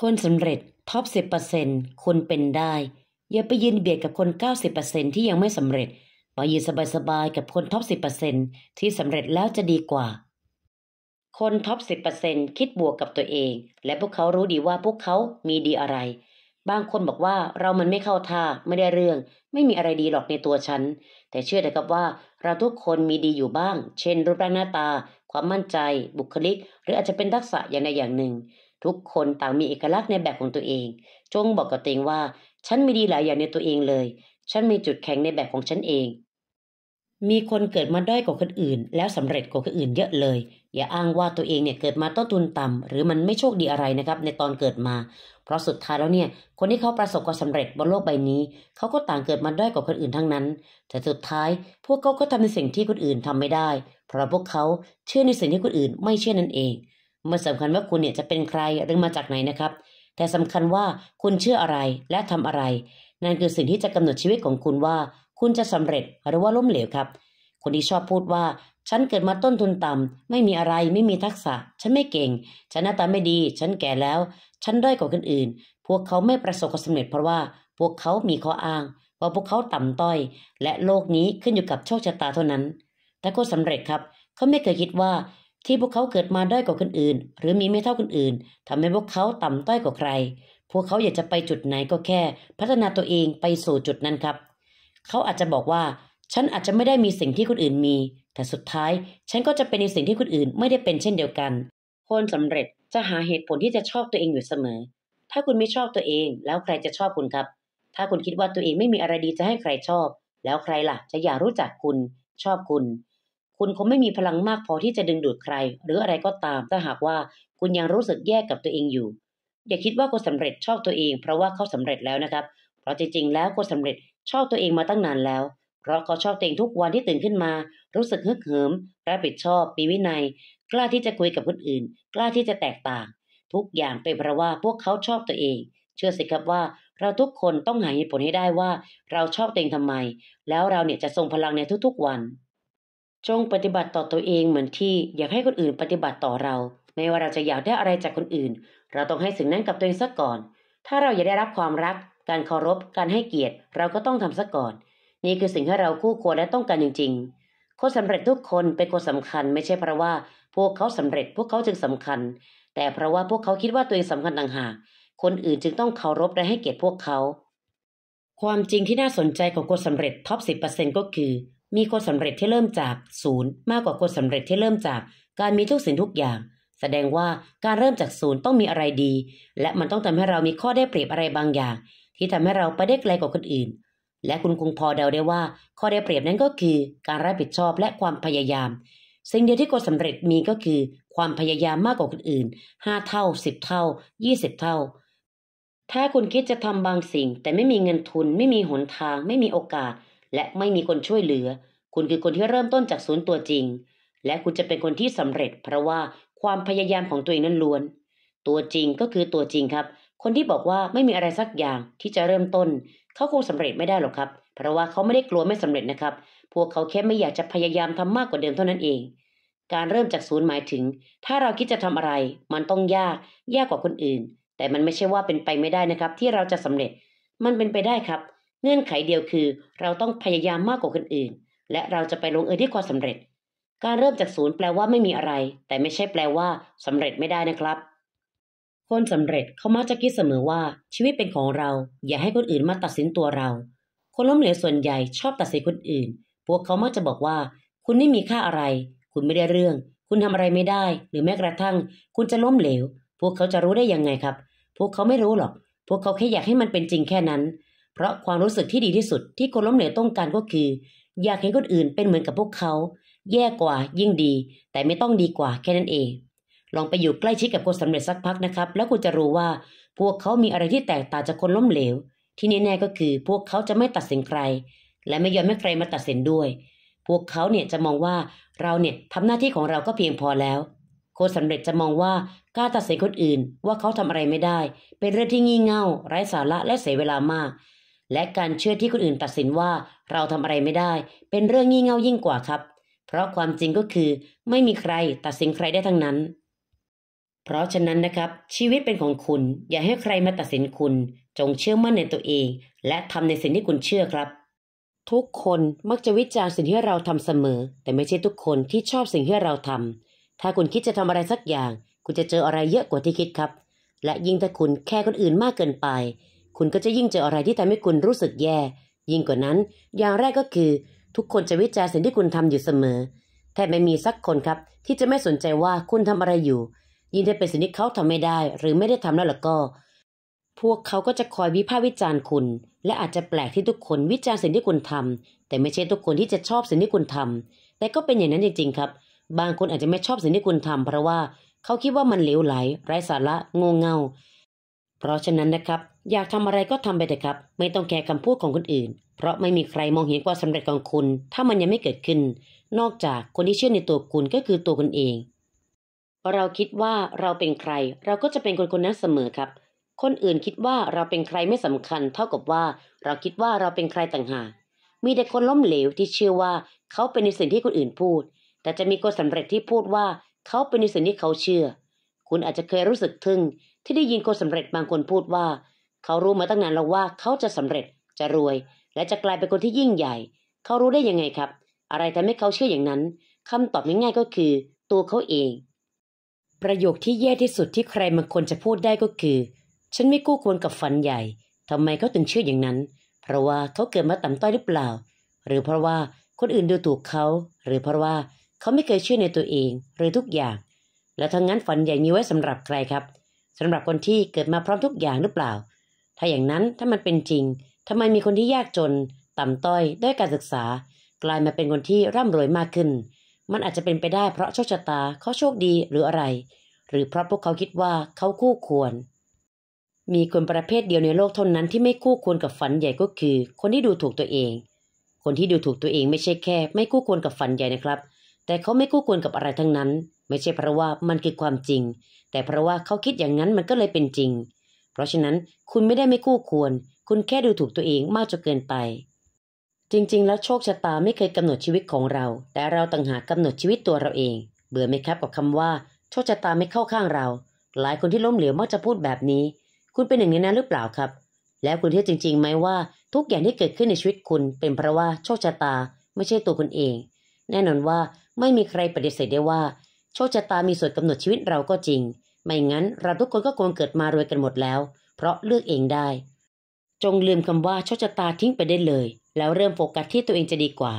คนสำเร็จท็อป10%คนเป็นได้ อย่าไปยืนเบียด กับคน 90%ที่ยังไม่สำเร็จมายืนสบายๆกับคนท็อป10%ที่สำเร็จแล้วจะดีกว่า คนท็อป10%คิดบวกกับตัวเอง และพวกเขารู้ดีว่าพวกเขามีดีอะไรบางคนบอกว่าเรามันไม่เข้าท่าไม่ได้เรื่องไม่มีอะไรดีหรอกในตัวฉันแต่เชื่อเถอะครับว่าเราทุกคนมีดีอยู่บ้าง เช่นรูปร่างหน้าตา ความมั่นใจ บุคลิก หรืออาจจะเป็นทักษะอย่างใดอย่างหนึ่งทุกคนต่างมีเอกลักษณ์ในแบบของตัวเอง จงบอกกับตัวเองว่า ฉันมีดีหลายอย่างในตัวเองเลย ฉันมีจุดแข็งในแบบของฉันเอง มีคนเกิดมาด้อยกว่าคนอื่นแล้วสำเร็จกว่าคนอื่นเยอะเลย อย่าอ้างว่าตัวเองเนี่ยเกิดมาต้นทุนต่ำหรือมันไม่โชคดีอะไรนะครับในตอนเกิดมา เพราะสุดท้ายแล้วเนี่ย คนที่เขาประสบความสาเร็จบนโลกใบนี้ เขาก็ต่างเกิดมาด้อยกว่าคนอื่นทั้งนั้น แต่สุดท้ายพวกเขาก็ทำในสิ่งที่คนอื่นทำไม่ได้ เพราะพวกเขาเชื่อในสิ่งที่คนอื่นไม่เชื่อนั่นเองมม่สำคัญว่าคุณเนี่ยจะเป็นใครหรือมาจากไหนนะครับ แต่สำคัญว่าคุณเชื่ออะไรและทำอะไร นั่นคือสิ่งที่จะกำหนดชีวิตของคุณว่า คุณจะสำเร็จหรือว่าล้มเหลวครับคนที่ชอบพูดว่า ฉันเกิดมาต้นทุนต่ำ ไม่มีอะไรไม่มีทักษะ ฉันไม่เก่ง ฉันหน้าตาไม่ดี ฉันแก่แล้ว ฉันด้อยกว่าคนอื่นพวกเขาไม่ประสบความสำเร็จ เพราะว่าพวกเขามีข้ออ้าง ว่าพวกเขาต่ำต้อยและโลกนี้ขึ้นอยู่กับโชคชะตาเท่านั้น แต่คนสำเร็จครับ เขาไม่เคยคิดว่าที่พวกเขาเกิดมาด้อยกว่าคนอื่น หรือมีไม่เท่าคนอื่น ทำให้พวกเขาต่ำต้อยกว่าใคร พวกเขาอยากจะไปจุดไหนก็แค่ พัฒนาตัวเองไปสู่จุดนั้นครับ เขาอาจจะบอกว่าฉันอาจจะไม่ได้มีสิ่งที่คนอื่นมี แต่สุดท้าย ฉันก็จะเป็นในสิ่งที่คนอื่น ไม่ได้เป็นเช่นเดียวกัน คนสำเร็จจะหาเหตุผลที่จะชอบตัวเองอยู่เสมอ ถ้าคุณไม่ชอบตัวเอง แล้วใครจะชอบคุณครับ ถ้าคุณคิดว่าตัวเองไม่มีอะไรดีจะให้ใครชอบ แล้วใครล่ะจะอยากรู้จักคุณ ชอบคุณคุณคงไม่มีพลังมากพอที่จะดึงดูดใคร หรืออะไรก็ตาม ถ้าหากว่าคุณยังรู้สึกแย่กับตัวเองอยู่ อย่าคิดว่าคนสำเร็จชอบตัวเอง เพราะว่าเขาสำเร็จแล้วนะครับ เพราะจริงๆ แล้วคนสำเร็จชอบตัวเองมาตั้งนานแล้ว เพราะเขาชอบตัวเองทุกวันที่ตื่นขึ้นมา รู้สึกฮึกเหิมรับผิดชอบมีวินัย กล้าที่จะคุยกับคนอื่น กล้าที่จะแตกต่าง ทุกอย่างเป็นเพราะว่าพวกเขาชอบตัวเอง เชื่อสิครับว่า เราทุกคนต้องหาเหตุผลให้ได้ว่า เราชอบตัวเองทำไม แล้วเราเนี่ยจะทรงพลังในทุกๆวันจงปฏิบัติต่อตัวเองเหมือนที่อยากให้คนอื่นปฏิบัติต่อเรา ไม่ว่าเราจะอยากได้อะไรจากคนอื่น เราต้องให้สิ่งนั้นกับตัวเองซะก่อน ถ้าเราอยากได้รับความรัก การเคารพการให้เกียรติเราก็ต้องทำซะก่อน นี่คือสิ่งที่เราคู่ควรและต้องการจริงๆ คนสำเร็จทุกคนเป็นคนสำคัญไม่ใช่เพราะว่า พวกเขาสำเร็จพวกเขาจึงสำคัญ แต่เพราะว่าพวกเขาคิดว่าตัวเองสำคัญต่างหากคนอื่นจึงต้องเคารพและให้เกียรติพวกเขา ความจริงที่น่าสนใจของคนสำเร็จท็อปต์ก็คือมีคนสำเร็จที่เริ่มจากศูนย์มากกว่าคนสำเร็จที่เริ่มจากการมีทุกสิ่งทุกอย่าง แสดงว่าการเริ่มจากศูนย์ต้องมีอะไรดี และมันต้องทำให้เรามีข้อได้เปรียบอะไรบางอย่าง ที่ทำให้เราไปได้ไกลกว่าคนอื่นและคุณคงพอเดาได้ว่า ข้อได้เปรียบนั้นก็คือ การรับผิดชอบและความพยายามสิ่งเดียวที่คนสำเร็จมีก็คือ ความพยายามมากกว่าคนอื่น 5 เท่า 10เท่า20เท่าถ้าคุณคิดจะทำบางสิ่ง แต่ไม่มีเงินทุนไม่มีหนทางไม่มีโอกาสและไม่มีคนช่วยเหลือ คุณคือคนที่เริ่มต้นจากศูนย์ตัวจริง และคุณจะเป็นคนที่สำเร็จ เพราะว่าความพยายามของตัวเองนั้นล้วน ตัวจริงก็คือตัวจริงครับ คนที่บอกว่าไม่มีอะไรสักอย่างที่จะเริ่มต้นเขาคงสำเร็จไม่ได้หรอกครับ เพราะว่าเขาไม่ได้กลัวไม่สำเร็จนะครับ พวกเขาแค่ไม่อยากจะพยายามทำมากกว่าเดิมเท่านั้นเอง การเริ่มจากศูนย์หมายถึง ถ้าเราคิดจะทำอะไร มันต้องยากยากกว่าคนอื่น แต่มันไม่ใช่ว่าเป็นไปไม่ได้นะครับ ที่เราจะสำเร็จ มันเป็นไปได้ครับเงื่อนไขเดียวคือ เราต้องพยายามมากกว่าคนอื่น และเราจะไปลงเอยที่ความสำเร็จ การเริ่มจากศูนย์แปลว่าไม่มีอะไร แต่ไม่ใช่แปลว่า สำเร็จไม่ได้นะครับ คนสำเร็จเขามักจะคิดเสมอว่า ชีวิตเป็นของเรา อย่าให้คนอื่นมาตัดสินตัวเรา คนล้มเหลวส่วนใหญ่ชอบตัดสินคนอื่น พวกเขามักจะบอกว่า คุณไม่มีค่าอะไร คุณไม่ได้เรื่อง คุณทำอะไรไม่ได้ หรือแม้กระทั่ง คุณจะล้มเหลว พวกเขาจะรู้ได้ยังไงครับ พวกเขาไม่รู้หรอก พวกเขาแค่อยากให้มันเป็นจริงแค่นั้นเพราะความรู้สึกที่ดีที่สุดที่คนล้มเหลวต้องการก็คือ อยากเห็นคนอื่นเป็นเหมือนกับพวกเขา แย่กว่ายิ่งดีแต่ไม่ต้องดีกว่าแค่นั้นเอง ลองไปอยู่ใกล้ชิดกับคนสำเร็จสักพักนะครับ แล้วคุณจะรู้ว่าพวกเขามีอะไรที่แตกต่างจากคนล้มเหลว ที่แน่ๆก็คือ พวกเขาจะไม่ตัดสินใคร และไม่ยอมให้ใครมาตัดสินด้วย พวกเขาเนี่ยจะมองว่าเราเนี่ยทำหน้าที่ของเราก็เพียงพอแล้วคนสำเร็จจะมองว่าการตัดสินคนอื่น ว่าเขาทำอะไรไม่ได้ เป็นเรื่องที่งี่เง่า ไร้สาระและเสียเวลามากและการเชื่อที่คนอื่นตัดสินว่าเราทำอะไรไม่ได้เป็นเรื่องงี่เง่ายิ่งกว่าครับ เพราะความจริงก็คือไม่มีใครตัดสินใครได้ทั้งนั้น เพราะฉะนั้นนะครับ ชีวิตเป็นของคุณ อย่าให้ใครมาตัดสินคุณ จงเชื่อมั่นในตัวเอง และทำในสิ่งที่คุณเชื่อครับ ทุกคนมักจะวิจารณ์สิ่งที่เราทำเสมอ แต่ไม่ใช่ทุกคนที่ชอบสิ่งที่เราทำถ้าคุณคิดจะทำอะไรสักอย่าง คุณจะเจออะไรเยอะกว่าที่คิดครับ และยิ่งถ้าคุณแค่คนอื่นมากเกินไปคุณก็จะยิ่งเจออะไรที่ทำให้คุณรู้สึกแย่ ยิ่งกว่านั้น อย่างแรกก็คือ ทุกคนจะวิจารณ์สิ่งที่คุณทำอยู่เสมอแทบไม่มีสักคนครับที่จะไม่สนใจว่าคุณทำอะไรอยู่ ยิ่งถ้าเป็นสิ่งที่เขาทำไม่ได้ หรือไม่ได้ทำแล้วล่ะก็ พวกเขาก็จะคอยวิพากษ์วิจารณ์คุณ และอาจจะแปลกที่ทุกคนวิจารณ์สิ่งที่คุณทำ แต่ไม่ใช่ทุกคนที่จะชอบสิ่งที่คุณทำแต่ก็เป็นอย่างนั้นจริง ๆ ครับ บางคนอาจจะไม่ชอบสิ่งที่คุณทำ เพราะว่าเขาคิดว่ามันเหลวไหลไร้สาระงงเงาเพราะฉะนั้นนะครับอยากทำอะไรก็ทำไปเถอะครับ ไม่ต้องแคร์คำพูดของคนอื่น เพราะไม่มีใครมองเห็นความสำเร็จของคุณ ถ้ามันยังไม่เกิดขึ้น นอกจากคนที่เชื่อในตัวคุณก็คือตัวคุณเอง เราคิดว่าเราเป็นใคร เราก็จะเป็นคนคนนั้นเสมอครับ คนอื่นคิดว่าเราเป็นใครไม่สำคัญ เท่ากับว่าเราคิดว่าเราเป็นใครต่างหากมีแต่คนล้มเหลวที่เชื่อว่า เขาเป็นในสิ่งที่คนอื่นพูด แต่จะมีคนสำเร็จที่พูดว่าเขาเป็นในสิ่งที่เขาเชื่อ คุณอาจจะเคยรู้สึกทึ่งที่ได้ยินคนสำเร็จบางคนพูดว่าเขารู้มาตั้งนานแล้วว่าเขาจะสำเร็จจะรวย และจะกลายเป็นคนที่ยิ่งใหญ่ เขารู้ได้ยังไงครับ อะไรทำให้เขาเชื่ออย่างนั้น คำตอบง่ายๆก็คือตัวเขาเอง ประโยคที่แย่ที่สุดที่ใครบางคนจะพูดได้ก็คือ ฉันไม่กู้ควรกับฝันใหญ่ ทำไมเขาถึงเชื่ออย่างนั้น เพราะว่าเขาเกิดมาต่ำต้อยหรือเปล่า หรือเพราะว่าคนอื่นดูถูกเขาหรือเพราะว่าเขาไม่เคยเชื่อในตัวเองหรือทุกอย่าง แล้วทั้งนั้นฝันใหญ่มีไว้สำหรับใครครับ สำหรับคนที่เกิดมาพร้อมทุกอย่างหรือเปล่าถ้าอย่างนั้นถ้ามันเป็นจริง ทำไมมีคนที่ยากจน ต่ำต้อย ด้วยการศึกษา กลายมาเป็นคนที่ร่ำรวยมากขึ้น มันอาจจะเป็นไปได้เพราะโชคชะตาเขาโชคดีหรืออะไร หรือเพราะพวกเขาคิดว่าเขาคู่ควร มีคนประเภทเดียวในโลกเท่านั้น ที่ไม่คู่ควรกับฝันใหญ่ก็คือ คนที่ดูถูกตัวเอง คนที่ดูถูกตัวเอง ไม่ใช่แค่ไม่คู่ควรกับฝันใหญ่นะครับ แต่เขาไม่คู่ควรกับอะไรทั้งนั้น ไม่ใช่เพราะว่ามันคือความจริง แต่เพราะว่าเขาคิดอย่างนั้นมันก็เลยเป็นจริงเพราะฉะนั้นคุณไม่ได้ไม่คู่ควรคุณแค่ดูถูกตัวเองมากจนเกินไป จริงๆ แล้วโชคชะตาไม่เคยกำหนดชีวิตของเรา แต่เราต่างหากกำหนดชีวิตตัวเราเอง เบื่อไหมครับกับคำว่าโชคชะตาไม่เข้าข้างเรา หลายคนที่ล้มเหลวมักจะพูดแบบนี้ คุณเป็นหนึ่งในนั้นหรือเปล่าครับ แล้วคุณเชื่อจริงๆไหมว่าทุกอย่างที่เกิดขึ้นในชีวิตคุณเป็นเพราะว่าโชคชะตา ไม่ใช่ตัวคุณเอง แน่นอนว่าไม่มีใครปฏิเสธได้ว่า โชคชะตามีส่วนกำหนดชีวิตเราก็จริงไม่งั้นเราทุกคนก็คงเกิดมารวยกันหมดแล้ว เพราะเลือกเองได้ จงลืมคำว่าโชคชะตาทิ้งไปได้เลย แล้วเริ่มโฟกัสที่ตัวเองจะดีกว่า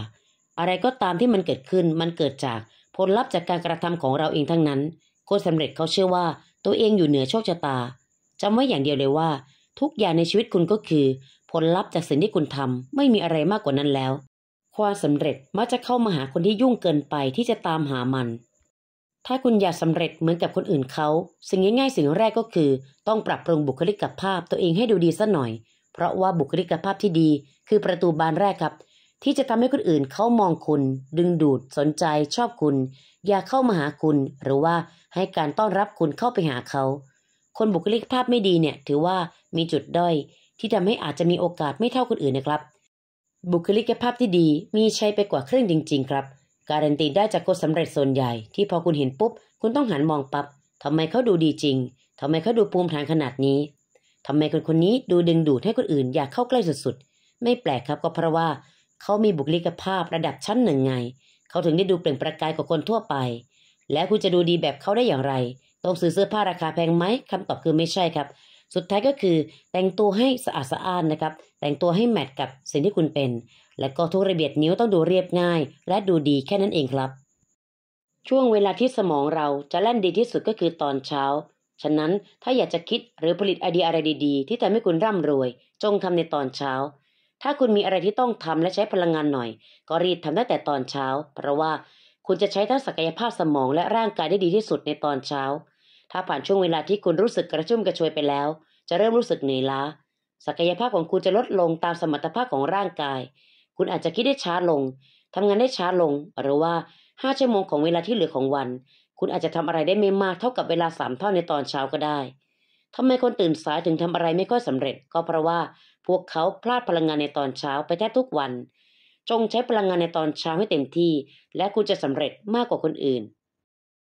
อะไรก็ตามที่มันเกิดขึ้น มันเกิดจากผลลัพธ์จากการกระทำของเราเองทั้งนั้น คนสำเร็จเขาเชื่อว่าตัวเองอยู่เหนือโชคชะตาจำไว้อย่างเดียวเลยว่า ทุกอย่างในชีวิตคุณก็คือ ผลลัพธ์จากสิ่งที่คุณทำไม่มีอะไรมากกว่านั้นแล้ว ความสำเร็จมักจะเข้ามาหาคนที่ยุ่งเกินไปที่จะตามหามันถ้าคุณอยากสำเร็จเหมือนกับคนอื่นเขาสิ่งง่ายๆสิ่งแรกก็คือ ต้องปรับปรุงบุคลิกภาพตัวเองให้ดูดีซะหน่อย เพราะว่าบุคลิกภาพที่ดี คือประตูบานแรกครับ ที่จะทำให้คนอื่นเขามองคุณ ดึงดูดสนใจชอบคุณ อยากเข้ามาหาคุณ หรือว่าให้การต้อนรับคุณเข้าไปหาเขาคนบุคลิกภาพไม่ดีเนี่ยถือว่ามีจุดด้อยที่ทำให้อาจจะมีโอกาสไม่เท่าคนอื่นนะครับ บุคลิกภาพที่ดีมีใช้ไปกว่าเครื่องจริง ๆ ครับการันตีได้จากคนสำเร็จส่วนใหญ่ ที่พอคุณเห็นปุ๊บ คุณต้องหันมองปับ๊บทำไมเขาดูดีจริงทำไมเขาดูภูมิฐานขนาดนี้ทำไมคนคนนี้ดูดึงดูดให้คนอื่นอยากเข้าใกล้สุดๆ ไม่แปลกครับก็เพราะว่าเขามีบุคลิกภาพระดับชั้นหนึ่งไง เขาถึงได้ดูเปล่งประกายกว่าคนทั่วไป แล้วคุณจะดูดีแบบเขาได้อย่างไรต้องซื้อเสื้อผ้าราคาแพงไหมคำตอบคือไม่ใช่ครับ สุดท้ายก็คือแต่งตัวให้สะอาดสะอ้านนะครับแต่งตัวให้แมทกับสิ่งที่คุณเป็นและก็ทุกระเบียดนิ้วต้องดูเรียบง่าย และดูดีแค่นั้นเองครับ ช่วงเวลาที่สมองเราจะแล่นดีที่สุดก็คือตอนเช้า ฉะนั้นถ้าอยากจะคิดหรือผลิตไอเดียอะไรดี ๆ ที่ทำให้คุณร่ำรวย จงทำในตอนเช้า ถ้าคุณมีอะไรที่ต้องทำและใช้พลังงานหน่อย ก็รีบทำตั้งแต่ตอนเช้า เพราะว่าคุณจะใช้ทั้งศักยภาพสมองและร่างกายได้ดีที่สุดในตอนเช้า ถ้าผ่านช่วงเวลาที่คุณรู้สึกกระชุ่มกระชวยไปแล้ว จะเริ่มรู้สึกเหนื่อยล้า ศักยภาพของคุณจะลดลงตามสมรรถภาพของร่างกายคุณอาจจะคิดได้ช้าลง ทำงานได้ช้าลง หรือว่า5ชั่วโมงของเวลาที่เหลือของวัน คุณอาจจะทำอะไรได้ไม่มากเท่ากับเวลาสามเท่าในตอนเช้าก็ได้ ทำไมคนตื่นสายถึงทำอะไรไม่ค่อยสำเร็จ ก็เพราะว่า พวกเขาพลาดพลังงานในตอนเช้าไปแทบทุกวัน จงใช้พลังงานในตอนเช้าให้เต็มที่ และคุณจะสำเร็จมากกว่าคนอื่น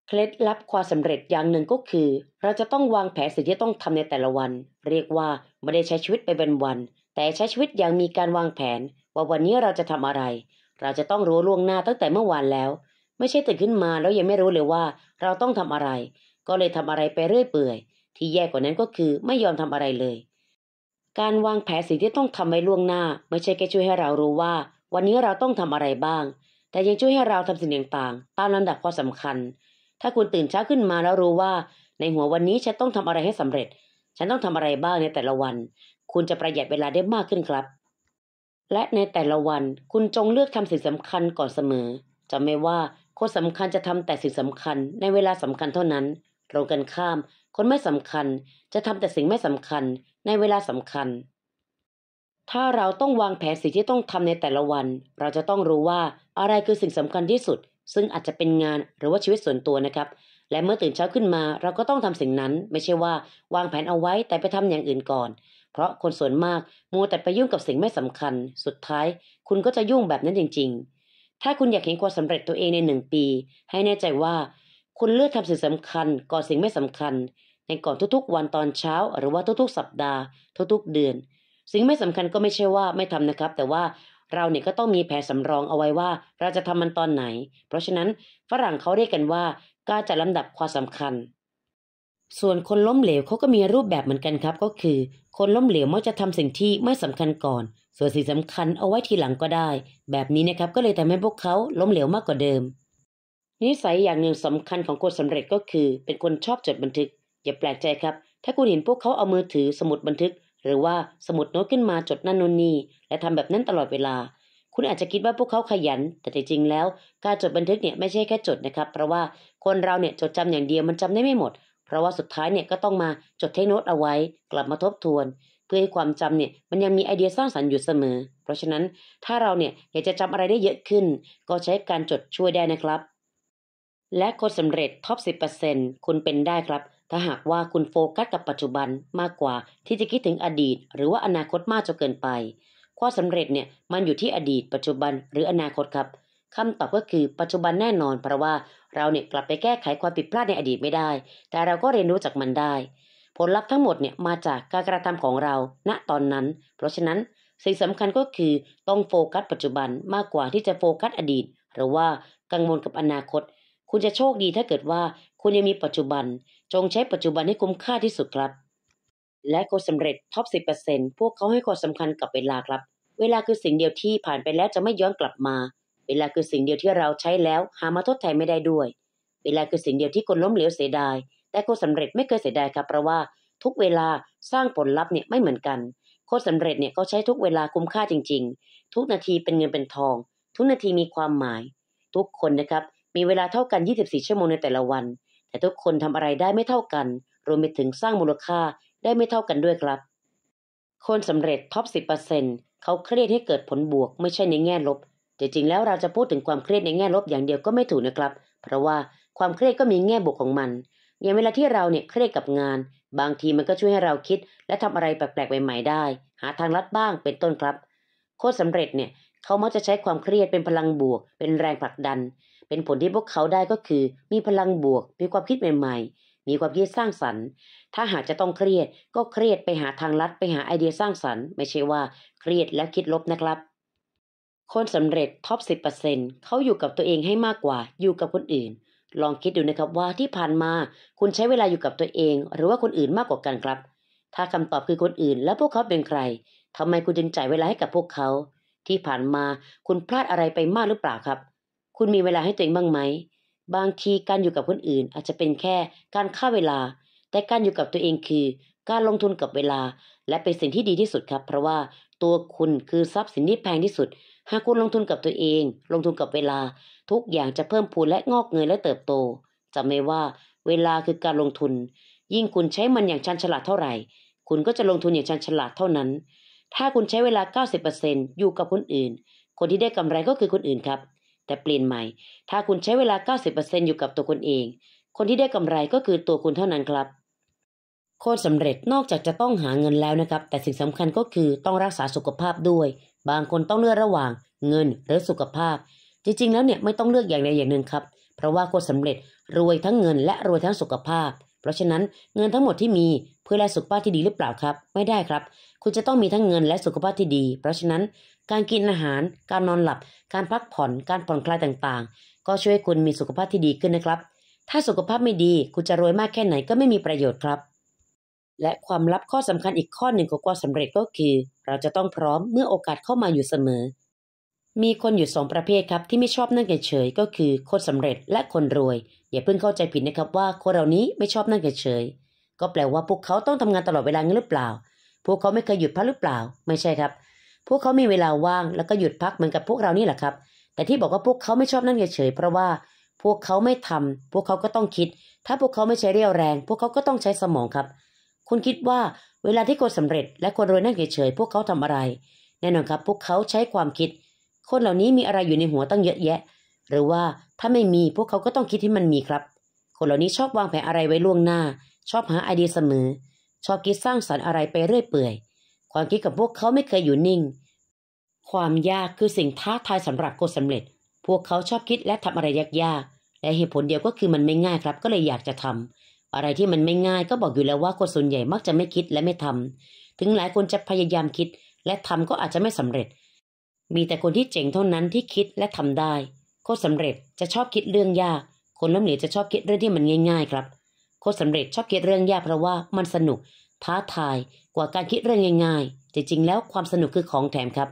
เคล็ดลับความสำเร็จอย่างหนึ่งก็คือ เราจะต้องวางแผนสิ่งที่ต้องทำในแต่ละวัน เรียกว่าไม่ได้ใช้ชีวิตไปเป็นวันแต่ใช้ชีวิตอย่างมีการวางแผนว่าวันนี้เราจะทำอะไร เราจะต้องรู้ล่วงหน้าตั้งแต่เมื่อวานแล้ว ไม่ใช่ตื่นขึ้นมาแล้วยังไม่รู้เลยว่าเราต้องทำอะไร ก็เลยทำอะไรไปเรื่อยเปื่อย ที่แย่กว่านั้นก็คือไม่ยอมทำอะไรเลย การวางแผนสิ่งที่ต้องทำไว้ล่วงหน้าไม่ใช่แค่ช่วยให้เรารู้ว่า วันนี้เราต้องทำอะไรบ้าง แต่ยังช่วยให้เราทำสิ่งต่างๆตามลำดับความสำคัญ ถ้าคุณตื่นเช้าขึ้นมาแล้วรู้ว่า ในหัววันนี้ฉันต้องทำอะไรให้สำเร็จฉันต้องทำอะไรบ้างในแต่ละวัน คุณจะประหยัดเวลาได้มากขึ้นครับและในแต่ละวันคุณจงเลือกทำสิ่งสำคัญก่อนเสมอจำไว้ว่าคนสำคัญจะทำแต่สิ่งสำคัญในเวลาสำคัญเท่านั้นตรงกันข้าม คนไม่สำคัญ จะทำแต่สิ่งไม่สำคัญ ในเวลาสำคัญ ถ้าเราต้องวางแผนสิ่งที่ต้องทำในแต่ละวัน เราจะต้องรู้ว่าอะไรคือสิ่งสำคัญที่สุด ซึ่งอาจจะเป็นงานหรือว่าชีวิตส่วนตัวนะครับ และเมื่อตื่นเช้าขึ้นมาเราก็ต้องทำสิ่งนั้น ไม่ใช่ว่าวางแผนเอาไว้แต่ไปทำอย่างอื่นก่อนเพราะคนส่วนมากมัวแต่ไปยุ่งกับสิ่งไม่สำคัญ สุดท้ายคุณก็จะยุ่งแบบนั้นจริงๆ ถ้าคุณอยากเห็นความสาเร็จตัวเองในหนึ่งปี ให้แน่ใจว่า คุณเลือกทำสิ่งสำคัญ ก่อนสิ่งไม่สำคัญ ในก่อนทุกๆวันตอนเช้าหรือว่าทุกๆสัปดาห์ ทุก ๆเดือน สิ่งไม่สำคัญก็ไม่ใช่ว่าไม่ทำนะครับ แต่ว่าเราเนี่ยก็ต้องมีแผนสำรองเอาไว้ว่า เราจะทำมันตอนไหน เพราะฉะนั้นฝรั่งเขาเรียกกันว่าการจัดลำดับความสำคัญส่วนคนล้มเหลวเขาก็มีรูปแบบเหมือนกันครับ ก็คือ คนล้มเหลวมักจะทำสิ่งที่ไม่สำคัญก่อน ส่วนสิ่งสาคัญเอาไว้ทีหลังก็ได้ แบบนี้นะครับก็เลยทำให้พวกเขาล้มเหลวมากกว่าเดิม นิสัยอย่างหนึ่งสำคัญของคนสำเร็จก็คือ เป็นคนชอบจดบันทึกอย่าแปลกใจครับ ถ้าคุณเห็นพวกเขาเอามือถือสมุดบันทึก หรือว่าสมุดโน้ตขึ้นมาจดนั่นนู่นนี่และทำแบบนั้นตลอดเวลา คุณอาจจะคิดว่าพวกเขาขยัน แต่จริงๆแล้ว การจดบันทึกเนี่ยไม่ใช่แค่จดนะครับเพราะว่าคนเราเนี่ยจดจำอย่างเดียวมันจำได้ไม่หมดเพราะว่าสุดท้ายเนี่ยก็ต้องมาจดเทคโนตเอาไว้กลับมาทบทวน เพื่อให้ความจำเนี่ยมันยังมีไอเดียสร้างสรรค์อยู่เสมอ เพราะฉะนั้นถ้าเราเนี่ยอยากจะจำอะไรได้เยอะขึ้นก็ใช้การจดช่วยได้นะครับ และคนสำเร็จท็อป10%คุณเป็นได้ครับ ถ้าหากว่าคุณโฟกัสกับปัจจุบันมากกว่าที่จะคิดถึงอดีตหรือว่าอนาคตมากจนเกินไปความสำเร็จเนี่ยมันอยู่ที่อดีต ปัจจุบันหรืออนาคตครับคำตอบก็คือปัจจุบันแน่นอนเพราะว่าเราเนี่ยกลับไปแก้ไขความผิดพลาดในอดีตไม่ได้ แต่เราก็เรียนรู้จากมันได้ ผลลัพธ์ทั้งหมดเนี่ยมาจากการกระทำของเรา ณตอนนั้น เพราะฉะนั้นสิ่งสำคัญก็คือต้องโฟกัสปัจจุบันมากกว่าที่จะโฟกัสอดีต หรือว่ากังวลกับอนาคต คุณจะโชคดีถ้าเกิดว่า คุณยังมีปัจจุบัน จงใช้ปัจจุบันให้คุ้มค่าที่สุดครับ และคนสำเร็จท็อป10%พวกเขาให้ความสำคัญกับเวลาครับ เวลาคือสิ่งเดียวที่ผ่านไปแล้วจะไม่ย้อนกลับมาเวลาคือสิ่งเดียวที่เราใช้แล้วหามาทดแทนไม่ได้ด้วย เวลาคือสิ่งเดียวที่คนล้มเหลวเสียดาย แต่คนสาเร็จไม่เคยเสียดายครับ เพราะว่า ทุกเวลาสร้างผลลัพธ์เนี่ยไม่เหมือนกัน คนสาเร็จเนี่ยเขาใช้ทุกเวลาคุ้มค่าจริง ๆ ทุกนาทีเป็นเงินเป็นทอง ทุกนาทีมีความหมาย ทุกคนนะครับ มีเวลาเท่ากัน24ชั่วโมงในแต่ละวัน แต่ทุกคนทำอะไรได้ไม่เท่ากัน รวมไปถึงสร้างมูลค่าได้ไม่เท่ากันด้วยครับ คนสำเร็จท็อป10%เขาเครียดให้เกิดผลบวกไม่ใช่ในแง่ลบต่จริงแล้วเราจะพูดถึงความเครียดในแง่ลบอย่างเดียวก็ไม่ถูกนะครับ เพราะว่าความเครียดก็มีแง่บวกของมันอย่างเวลาที่เราเนี่ยเครียดกับงานบางทีมันก็ช่วยให้เราคิด และทำอะไรแปลกๆ ใหม่ ๆ ได้ หาทางลัดบ้างเป็นต้นครับโค้ดสาเร็จเนี่ยเขามักจะใช้ความเครียดเป็นพลังบวก เป็นแรงผลักดัน เป็นผลที่พวกเขาได้ก็คือมีพลังบวกมีความคิดใหม่ๆ มีความคิดสร้างสรรค์ ถ้าหากจะต้องเครียดก็เครียดไปหาทางลัด ไปหาไอเดียสร้างสรรค์ไม่ใช่ว่าเครียดแล้วคิดลบนะครับคนสำเร็จท็อป10%เขาอยู่กับตัวเองให้มากกว่า อยู่กับคนอื่น ลองคิดดูนะครับว่าที่ผ่านมา คุณใช้เวลาอยู่กับตัวเอง หรือว่าคนอื่นมากกว่ากันครับ ถ้าคำตอบคือคนอื่นแล้วพวกเขาเป็นใครทำไมคุณจึงจ่ายเวลาให้กับพวกเขาที่ผ่านมาคุณพลาดอะไรไปมากหรือเปล่าครับ คุณมีเวลาให้ตัวเองบ้างไหมบางทีการอยู่กับคนอื่น อาจจะเป็นแค่การฆ่าเวลา แต่การอยู่กับตัวเองคือ การลงทุนกับเวลา และเป็นสิ่งที่ดีที่สุดครับ เพราะว่าตัวคุณคือทรัพย์สินที่แพงที่สุดหากคุณลงทุนกับตัวเอง ลงทุนกับเวลา ทุกอย่างจะเพิ่มพูนและงอกเงยและเติบโตจำไว้ว่าเวลาคือการลงทุน ยิ่งคุณใช้มันอย่างชันฉลาดเท่าไหร่ คุณก็จะลงทุนอย่างชันฉลาดเท่านั้น ถ้าคุณใช้เวลา 90%อยู่กับคนอื่น คนที่ได้กำไรก็คือคนอื่นครับ แต่เปลี่ยนใหม่ ถ้าคุณใช้เวลา 90%อยู่กับตัวคุณเองคนที่ได้กำไรก็คือตัวคุณเท่านั้นครับโคตรสำเร็จนอกจากจะต้องหาเงินแล้วนะครับ แต่สิ่งสำคัญก็คือต้องรักษาสุขภาพด้วยบางคนต้องเลือกระหว่างเงินหรือสุขภาพ จริงๆแล้วเนี่ยไม่ต้องเลือกอย่างใดอย่างหนึ่งครับ เพราะว่าคนสำเร็จรวยทั้งเงินและรวยทั้งสุขภาพ เพราะฉะนั้นเงินทั้งหมดที่มีเพื่อแลกสุขภาพที่ดีหรือเปล่าครับ ไม่ได้ครับคุณจะต้องมีทั้งเงินและสุขภาพที่ดี เพราะฉะนั้นการกินอาหาร การนอนหลับ การพักผ่อนการผ่อนคลายต่างๆ ก็ช่วยคุณมีสุขภาพที่ดีขึ้นนะครับ ถ้าสุขภาพไม่ดีคุณจะรวยมากแค่ไหนก็ไม่มีประโยชน์ครับและความลับข้อสำคัญอีกข้อหนึ่งของความสำเร็จก็คือ เราจะต้องพร้อมเมื่อโอกาสเข้ามาอยู่เสมอ มีคนอยู่สองประเภทครับที่ไม่ชอบนั่งเฉยก็คือคนสำเร็จและคนรวยอย่าเพิ่งเข้าใจผิดนะครับว่าคนเหล่านี้ไม่ชอบนั่งเฉยก็แปลว่าพวกเขาต้องทำงานตลอดเวลาหรือเปล่า พวกเขาไม่เคยหยุดพักหรือเปล่า ไม่ใช่ครับ พวกเขามีเวลาว่าง แล้วก็หยุดพักเหมือนกับพวกเรานี่แหละครับ แต่ที่บอกว่าพวกเขาไม่ชอบนั่งเฉยเพราะว่าพวกเขาไม่ทำ พวกเขาก็ต้องคิด ถ้าพวกเขาไม่ใช้เรี่ยวแรง พวกเขาก็ต้องใช้สมองครับคุณคิดว่าเวลาที่คนสำเร็จและคนรวยนั่งเฉยๆ พวกเขาทำอะไรแน่นอนครับพวกเขาใช้ความคิด คนเหล่านี้มีอะไรอยู่ในหัวตั้งเยอะแยะ หรือว่าถ้าไม่มีพวกเขาก็ต้องคิดให้มันมีครับ คนเหล่านี้ชอบวางแผนอะไรไว้ล่วงหน้า ชอบหาไอเดียเสมอชอบคิดสร้างสรรค์อะไรไปเรื่อยเปื่อยความคิดกับพวกเขาไม่เคยอยู่นิ่ง ความยากคือสิ่งท้าทายสำหรับคนสำเร็จ พวกเขาชอบคิด และทำอะไรยากๆ และเหตุผลเดียวก็คือมันไม่ง่ายครับก็เลยอยากจะทำอะไรที่มันไม่ง่ายก็บอกอยู่แล้วว่าคนส่วนใหญ่มักจะไม่คิดและไม่ทำ ถึงหลายคนจะพยายามคิดและทำก็อาจจะไม่สำเร็จ มีแต่คนที่เจ๋งเท่านั้นที่คิดและทำได้ คนสำเร็จจะชอบคิดเรื่องยาก คนล้มเหลวจะชอบคิดเรื่องที่มันง่ายๆครับคนสำเร็จชอบคิดเรื่องยากเพราะว่ามันสนุก ท้าทายกว่าการคิดเรื่องง่าย ๆ จริงๆแล้วความสนุกคือของแถมครับ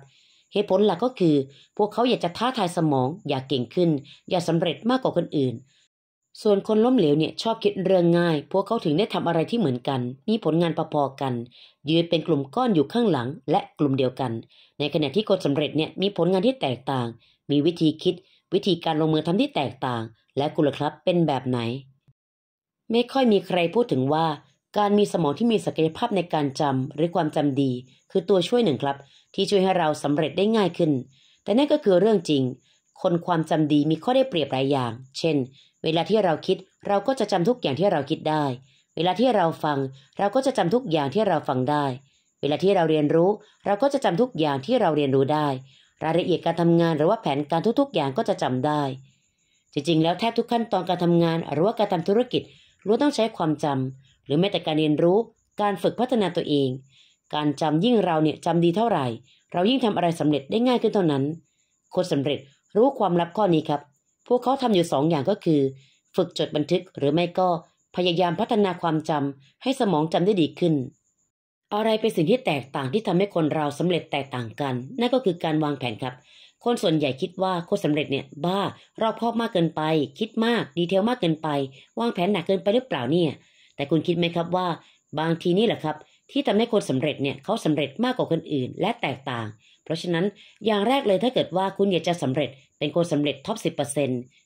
เหตุผลหลักก็คือ พวกเขาอยากจะท้าทายสมอง อยากเก่งขึ้น อยากสำเร็จมากกว่าคนอื่นส่วนคนล้มเหลวเนี่ยชอบคิดเรื่องง่าย พวกเขาถึงได้ทำอะไรที่เหมือนกัน มีผลงานพอๆกัน ยืนเป็นกลุ่มก้อนอยู่ข้างหลัง และกลุ่มเดียวกัน ในขณะที่คนสำเร็จเนี่ยมีผลงานที่แตกต่าง มีวิธีคิด วิธีการลงมือทำที่แตกต่าง และกุลครับเป็นแบบไหน ไม่ค่อยมีใครพูดถึงว่า การมีสมองที่มีศักยภาพในการจำหรือความจำดี คือตัวช่วยหนึ่งครับ ที่ช่วยให้เราสำเร็จได้ง่ายขึ้น แต่นั่นก็คือเรื่องจริง คนความจำดีมีข้อได้เปรียบหลายอย่าง เช่นเวลาที่เราคิดเราก็จะจำทุกอย่างที่เราคิดได้ เวลาที่เราฟัง เราก็จะจำทุกอย่างที่เราฟังได้ เวลาที่เราเรียนรู้เราก็จะจำทุกอย่างที่เราเรียนรู้ได้ รายละเอียดการทำงานหรือว่าแผนการทุกๆ อย่างก็จะจำได้ จริงๆ แล้วแทบทุกขั้นตอนการทำงานหรือว่าการทำธุรกิจล้วนต้องใช้ความจำ หรือแม้แต่การเรียนรู้การฝึกพัฒนาตัวเอง การจำยิ่งเราเนี่ยจำดีเท่าไหร่ เรายิ่งทำอะไรสำเร็จได้ง่ายขึ้นเท่านั้นโคนสสาเร็จ รู้ความลับข้อนี้ครับพวกเขาทำอยู่สองอย่างก็คือ ฝึกจดบันทึกหรือไม่ก็พยายามพัฒนาความจำให้สมองจำได้ดีขึ้น อะไรเป็นสิ่งที่แตกต่างที่ทำให้คนเราสำเร็จแตกต่างกัน นั่นก็คือการวางแผนครับ คนส่วนใหญ่คิดว่าคนสำเร็จเนี่ยบ้ารอบคอบมากเกินไป คิดมากดีเทลมากเกินไป วางแผนหนักเกินไปหรือเปล่าเนี่ย แต่คุณคิดไหมครับว่า บางทีนี่แหละครับ ที่ทำให้คนสำเร็จเนี่ยเขาสำเร็จมากกว่าคนอื่นและแตกต่างเพราะฉะนั้นอย่างแรกเลยถ้าเกิดว่าคุณอยากจะสำเร็จเป็นคนสำเร็จท็อปสิ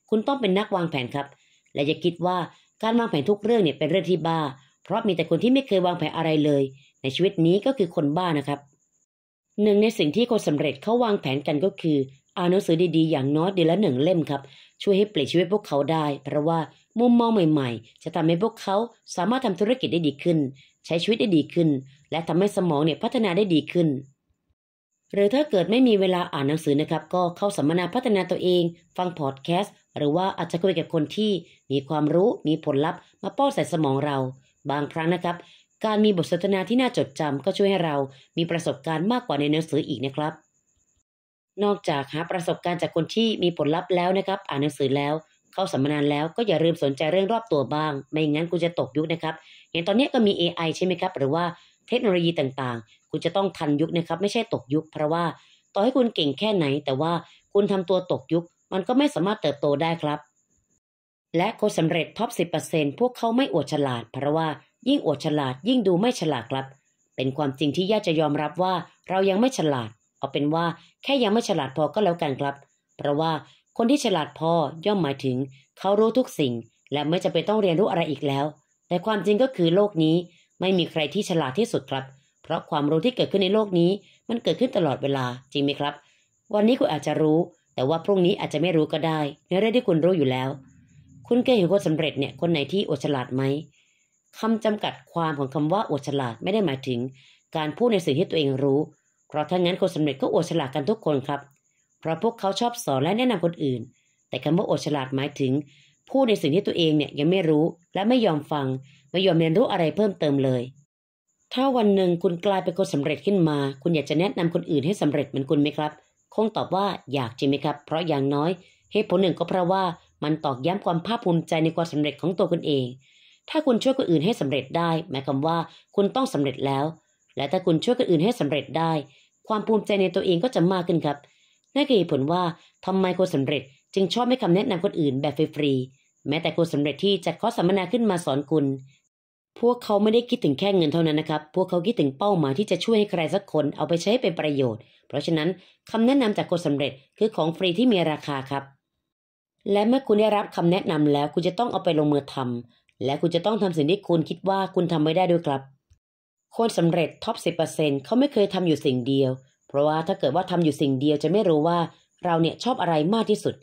คุณต้องเป็นนักวางแผนครับ และอย่าคิดว่าการวางแผนทุกเรื่องเนี่ยเป็นเรื่องที่บ้า เพราะมีแต่คนที่ไม่เคยวางแผนอะไรเลย ในชีวิตนี้ก็คือคนบ้านะครับ หนึ่ง ในสิ่งที่คนสำเร็จเขาวางแผนกันก็คืออ่านหนังสือดีๆอย่างน้อยเดือนละหนึ่งเล่มครับช่วยให้เปลี่ยนชีวิตพวกเขาได้เพราะว่ามุมมองใหม่ๆจะทำให้พวกเขาสามารถทำธุรกิจได้ดีขึ้น ใช้ชีวิตได้ดีขึ้น และทำให้สมองเนี่ยพัฒนาได้ดีขึ้นหรือถ้าเกิดไม่มีเวลาอ่านหนังสือนะครับ ก็เข้าสัมมนาพัฒนาตัวเองฟังพอดแคสต์หรือว่าอาจจะคุยกับคนที่มีความรู้มีผลลัพธ์มาป้อนใส่สมองเรา บางครั้งนะครับ การมีบทสนทนาที่น่าจดจำก็ช่วยให้เรามีประสบการณ์มากกว่าในหนังสืออีกนะครับ นอกจากหาประสบการณ์จากคนที่มีผลลัพธ์แล้วนะครับ อ่านหนังสือแล้ว เข้าสัมมนาแล้วก็อย่าลืมสนใจเรื่องรอบตัวบ้าง ไม่งั้นคุณจะตกยุคนะครับเห็นตอนนี้ก็มี AI ใช่ไหมครับ หรือว่าเทคโนโลยีต่างๆ คุณจะต้องทันยุคนะครับ ไม่ใช่ตกยุค เพราะว่า ต่อให้คุณเก่งแค่ไหน แต่ว่าคุณทำตัวตกยุค มันก็ไม่สามารถเติบโตได้ครับ และคนสำเร็จท็อปสิพวกเขาไม่อวดฉลาด เพราะว่ายิ่งอวดฉลาดยิ่งดูไม่ฉลาดครับ เป็นความจริงที่ยากจะยอมรับว่าเรายังไม่ฉลาดเอาเป็นว่า แค่ยังไม่ฉลาดพอก็แล้วกันครับ เพราะว่าคนที่ฉลาดพอย่อมหมายถึง เขารู้ทุกสิ่งและไม่จำเป็นต้องเรียนรู้อะไรอีกแล้ว แต่ความจริงก็คือโลกนี้ไม่มีใครที่ฉลาดที่สุดครับ เพราะความรู้ที่เกิดขึ้นในโลกนี้มันเกิดขึ้นตลอดเวลา จริงไหมครับ วันนี้คุณอาจจะรู้ แต่ว่าพรุ่งนี้อาจจะไม่รู้ก็ได้ในเรื่องที่คุณรู้อยู่แล้ว คุณเคยเห็นคนสำเร็จเนี่ยคนไหนที่อดฉลาดไหมคำจำกัดความของคำว่าอดฉลาดไม่ได้หมายถึง การพูดในสิ่งที่ตัวเองรู้ เพราะถ้างั้นคนสำเร็จก็อดฉลาดกันทุกคนครับ เพราะพวกเขาชอบสอนและแนะนำคนอื่น แต่คำว่าอดฉลาดหมายถึงพูดในสิ่งที่ตัวเองเนี่ยยังไม่รู้และไม่ยอมฟังไม่ยอมเรียนรู้อะไรเพิ่มเติมเลย ถ้าวันหนึ่งคุณกลายเป็นคนสำเร็จขึ้นมา คุณอยากจะแนะนำคนอื่นให้สำเร็จเหมือนคุณไหมครับ คงตอบว่าอยากจริงไหมครับ เพราะอย่างน้อยเหตุผลหนึ่งก็เพราะว่ามันตอกย้ำความภาคภูมิใจในความสำเร็จของตัวคุณเอง ถ้าคุณช่วยคนอื่นให้สำเร็จได้หมายความว่าคุณต้องสำเร็จแล้ว และถ้าคุณช่วยคนอื่นให้สำเร็จได้ ความภูมิใจในตัวเองก็จะมากขึ้นครับนั่นคือเหตุผลว่า ทำไมคนสำเร็จ จึงชอบให้คำแนะนำคนอื่นแบบฟรีๆ แม้แต่คนสำเร็จที่จัดคอร์สสัมมนาขึ้นมาสอนคุณพวกเขาไม่ได้คิดถึงแค่เงินเท่านั้นนะครับ พวกเขาคิดถึงเป้าหมายที่จะช่วยให้ใครสักคนเอาไปใช้เป็นประโยชน์ เพราะฉะนั้นคำแนะนำจากคนสำเร็จคือของฟรีที่มีราคาครับ และเมื่อคุณได้รับคำแนะนำแล้ว คุณจะต้องเอาไปลงมือทำ และคุณจะต้องทำสิ่งที่คุณคิดว่า คุณทำไม่ได้ด้วยครับคนสำเร็จ ท็อปสิเขาไม่เคยทำอยู่สิ่งเดียว เพราะว่าถ้าเกิดว่าทำอยู่สิ่งเดียวจะไม่รู้ว่าเราเนี่ยชอบอะไรมากที่สุด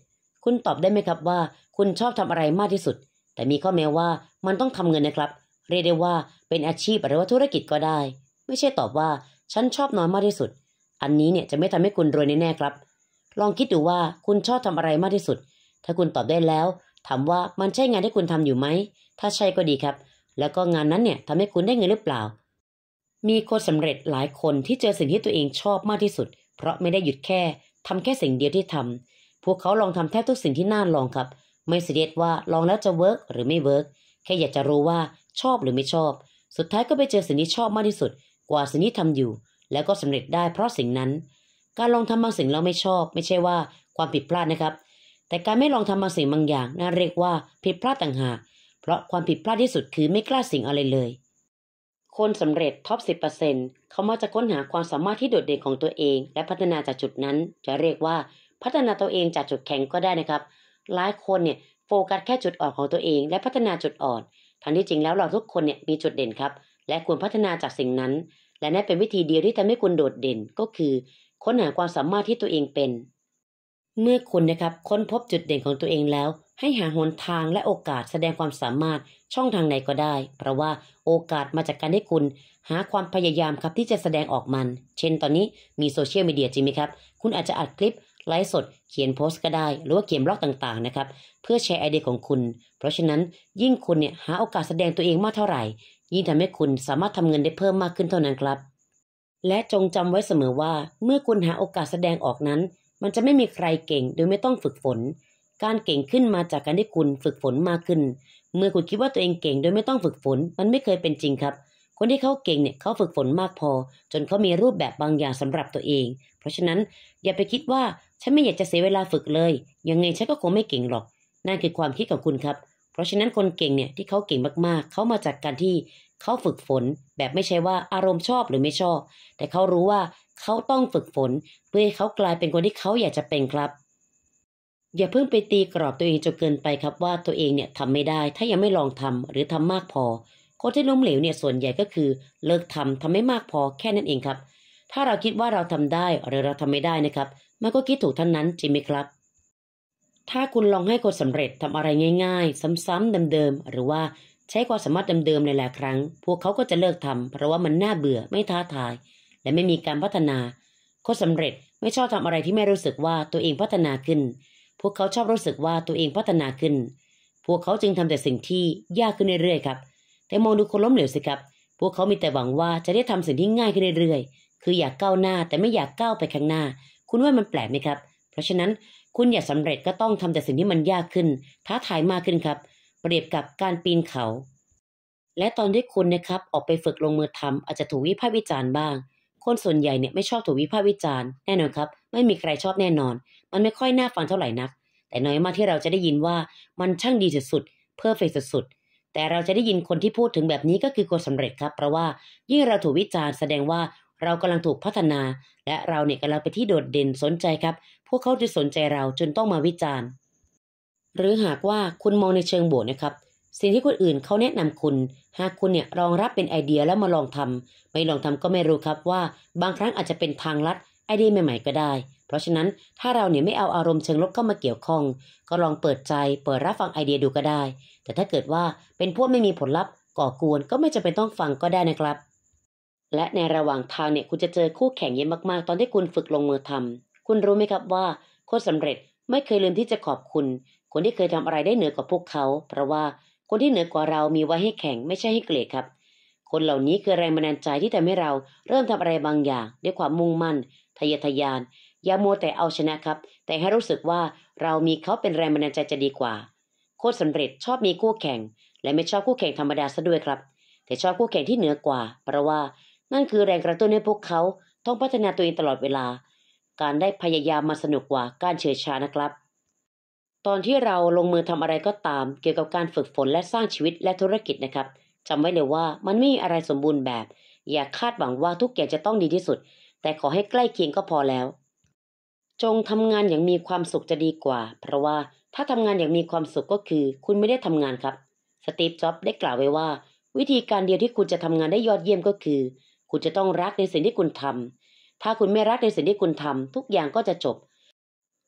คุณตอบได้ไหมครับว่า คุณชอบทำอะไรมากที่สุด แต่มีข้อแม้ว่ามันต้องทำเงินนะครับเรียกได้ว่าเป็นอาชีพหรือว่าธุรกิจก็ได้ไม่ใช่ตอบว่า ฉันชอบนอนมากที่สุด อันนี้เนี่ยจะไม่ทำให้คุณรวยแน่ๆครับ ลองคิดดูว่าคุณชอบทำอะไรมากที่สุด ถ้าคุณตอบได้แล้วถามว่ามันใช่งานที่ คุณทำอยู่ไหมถ้าใช่ก็ดีครับ แล้วก็งานนั้นเนี่ยทำให้คุณได้เงินหรือเปล่า มีคนสำเร็จหลายคนที่เจอสิ่งที่ตัวเองชอบมากที่สุด เพราะไม่ได้หยุดแค่ทำแค่สิ่งเดียวที่ทำ พวกเขาลองทำแทบทุกสิ่งที่น่าลองครับ ไม่เสียดว่าลองแล้วจะเวิร์กหรือไม่เวิร์กแค่อยากจะรู้ว่าชอบหรือไม่ชอบ สุดท้ายก็ไปเจอสิ่งที่ชอบมากที่สุด กว่าสิ่งที่ทำอยู่ แล้วก็สำเร็จได้เพราะสิ่งนั้น การลองทำบางสิ่งเราไม่ชอบ ไม่ใช่ว่าความผิดพลาดนะครับ แต่การไม่ลองทำบางสิ่งบางอย่างน่าเรียกว่าผิดพลาดต่างหาก เพราะความผิดพลาดที่สุดคือไม่กล้าสิ่งอะไรเลย คนสำเร็จท็อปสิเขามักจะค้นหาความสามารถที่โดดเด่นของตัวเอง และพัฒนาจากจุดนั้น จะเรียกว่าพัฒนาตัวเองจากจุดแข็งก็ได้นะครับ หลายคนเนี่ยโฟกัสแค่จุดอ่อนของตัวเอง และพัฒนาจุดอ่อนทั้งที่จริงแล้วเราทุกคนเนี่ยมีจุดเด่นครับและควรพัฒนาจากสิ่งนั้น และนั่นเป็นวิธีเดียวที่ทำให้คุณโดดเด่นก็คือ ค้นหาความสามารถที่ตัวเองเป็น เมื่อคุณนะครับ ค้นพบจุดเด่นของตัวเองแล้ว ให้หาหนทางและโอกาสแสดงความสามารถช่องทางไหนก็ได้ เพราะว่าโอกาสมาจากการให้คุณ หาความพยายามครับที่จะแสดงออกมัน เช่น ตอนนี้มีโซเชียลมีเดียจริงไหมครับคุณอาจจะอัดคลิปไลฟ์สดเขียนโพสต์ก็ได้หรือว่าเขียนบล็อกต่างๆนะครับ เพื่อแชร์ไอเดียของคุณ เพราะฉะนั้นยิ่งคุณเนี่ยหาโอกาสแสดงตัวเองมากเท่าไหร่ ยิ่งทำให้คุณสามารถทำเงินได้เพิ่มมากขึ้นเท่านั้นครับ และจงจำไว้เสมอว่าเมื่อคุณหาโอกาสแสดงออกนั้น มันจะไม่มีใครเก่งโดยไม่ต้องฝึกฝน การเก่งขึ้นมาจากการที่คุณฝึกฝนมากขึ้น เมื่อคุณคิดว่าตัวเองเก่งโดยไม่ต้องฝึกฝน มันไม่เคยเป็นจริงครับคนที่เขาเก่งเนี่ย เขาฝึกฝนมากพอ จนเขามีรูปแบบบางอย่างสำหรับตัวเอง เพราะฉะนั้น อย่าไปคิดว่าฉันไม่อยากจะเสียเวลาฝึกเลยยังไงฉันก็คงไม่เก่งหรอก นั่นคือความคิดของคุณครับ เพราะฉะนั้นคนเก่งเนี่ยที่เขาเก่งมากๆ เขามาจากการที่ เขาฝึกฝนแบบไม่ใช่ว่าอารมณ์ชอบหรือไม่ชอบ แต่เขารู้ว่าเขาต้องฝึกฝน เพื่อให้เขากลายเป็นคนที่เขาอยากจะเป็นครับ อย่าเพิ่งไปตีกรอบตัวเองจนเกินไปครับว่าตัวเองเนี่ยทำไม่ได้ถ้ายังไม่ลองทำหรือทำมากพอคนที่ล้มเหลวเนี่ยส่วนใหญ่ก็คือเลิกทำทำไม่มากพอแค่นั้นเองครับ ถ้าเราคิดว่าเราทำได้หรือเราทำไม่ได้นะครับ มันก็คิดถูกท่านนั้นจริงไหมครับ ถ้าคุณลองให้คนสำเร็จทำอะไรง่าย ๆซ้ำๆเดิมๆหรือว่าใช้ความสามารถเดิมๆในหลายครั้ง พวกเขาก็จะเลิกทำ เพราะว่ามันน่าเบื่อไม่ท้าทาย และไม่มีการพัฒนา คนสำเร็จไม่ชอบทำอะไรที่ไม่รู้สึกว่าตัวเองพัฒนาขึ้น พวกเขาชอบรู้สึกว่าตัวเองพัฒนาขึ้น พวกเขาจึงทำแต่สิ่งที่ยากขึ้นเรื่อยๆครับแต่มองดูคนล้มเหลวสิครับ พวกเขามีแต่หวังว่าจะได้ทำสิ่งที่ง่ายขึ้นเรื่อย ๆ คืออยากก้าวหน้าแต่ไม่อยากก้าวไปข้างหน้า คุณว่ามันแปลกไหมครับ เพราะฉะนั้นคุณอยากสาเร็จก็ต้องทำแต่สิ่งที่มันยากขึ้น ท้าทายมากขึ้นครับ เปรียบกับการปีนเขา และตอนที่คุณนะครับ ออกไปฝึกลงมือทำ อาจจะถูกวิพากษ์วิจารณ์บ้าง คนส่วนใหญ่เนี่ยไม่ชอบถูกวิพากษ์วิจารณ์แน่นอนครับ ไม่มีใครชอบแน่นอน มันไม่ค่อยน่าฟังเท่าไหร่นัก แต่น้อยมากที่เราจะได้ยินว่ามันช่างดีสุดๆเพอร์เฟกสุดๆแต่เราจะได้ยินคนที่พูดถึงแบบนี้ก็คือคนสำเร็จครับ เพราะว่ายิ่งเราถูกวิจารณ์แสดงว่าเรากำลังถูกพัฒนา และเราเนี่ยกำลังไปที่โดดเด่นสนใจครับ พวกเขาจะสนใจเราจนต้องมาวิจารณ์ หรือหากว่าคุณมองในเชิงบวกนะครับ สิ่งที่คนอื่นเขาแนะนำคุณ หากคุณเนี่ยรองรับเป็นไอเดียแล้วมาลองทำ ไม่ลองทำก็ไม่รู้ครับว่า บางครั้งอาจจะเป็นทางลัดไอเดียใหม่ ๆก็ได้ เพราะฉะนั้นถ้าเราเนี่ยไม่เอาอารมณ์เชิงลบเข้ามาเกี่ยวข้อง ก็ลองเปิดใจเปิดรับฟังไอเดียดูก็ได้ แต่ถ้าเกิดว่าเป็นพวกไม่มีผลลัพธ์ก่อกวนก็ไม่จำเป็นต้องฟังก็ได้นะครับ และในระหว่างทางเนี่ยคุณจะเจอคู่แข่งเยอะมากๆ ตอนที่คุณฝึกลงมือทำ คุณรู้ไหมครับว่า คนสำเร็จไม่เคยลืมที่จะขอบคุณ คนที่เคยทำอะไรได้เหนือกว่าพวกเขา เพราะว่าคนที่เหนือกว่าเรามีไว้ให้แข่งไม่ใช่ให้เกลียดครับคนเหล่านี้คือแรงบันดาลใจที่ทำให้เราเริ่มทำอะไรบางอย่าง ด้วยความมุ่งมั่นทะเยอทะยานอย่ามัวแต่เอาชนะครับ แต่ให้รู้สึกว่าเรามีเขาเป็นแรงบันดาลใจจะดีกว่า โคตรสำเร็จชอบมีคู่แข่ง และไม่ชอบคู่แข่งธรรมดาซะด้วยครับ แต่ชอบคู่แข่งที่เหนือกว่าเพราะว่านั่นคือแรงกระตุ้นให้พวกเขาต้องพัฒนาตัวเองตลอดเวลา การได้พยายามมาสนุกกว่า การเฉยชานะครับ ตอนที่เราลงมือทำอะไรก็ตาม เกี่ยวกับการฝึกฝนและสร้างชีวิตและธุรกิจนะครับจำไว้เลยว่ามันไม่มีอะไรสมบูรณ์แบบ อย่าคาดหวังว่าทุกอย่างจะต้องดีที่สุด แต่ขอให้ใกล้เคียงก็พอแล้ว จงทำงานอย่างมีความสุขจะดีกว่า เพราะว่าถ้าทำงานอย่างมีความสุขก็คือ คุณไม่ได้ทำงานครับสตีฟจ็อบได้กล่าวไว้ว่า วิธีการเดียวที่คุณจะทำงานได้ยอดเยี่ยมก็คือ คุณจะต้องรักในสิ่งที่คุณทำถ้าคุณไม่รักในสิ่งที่คุณทำทุกอย่างก็จะจบ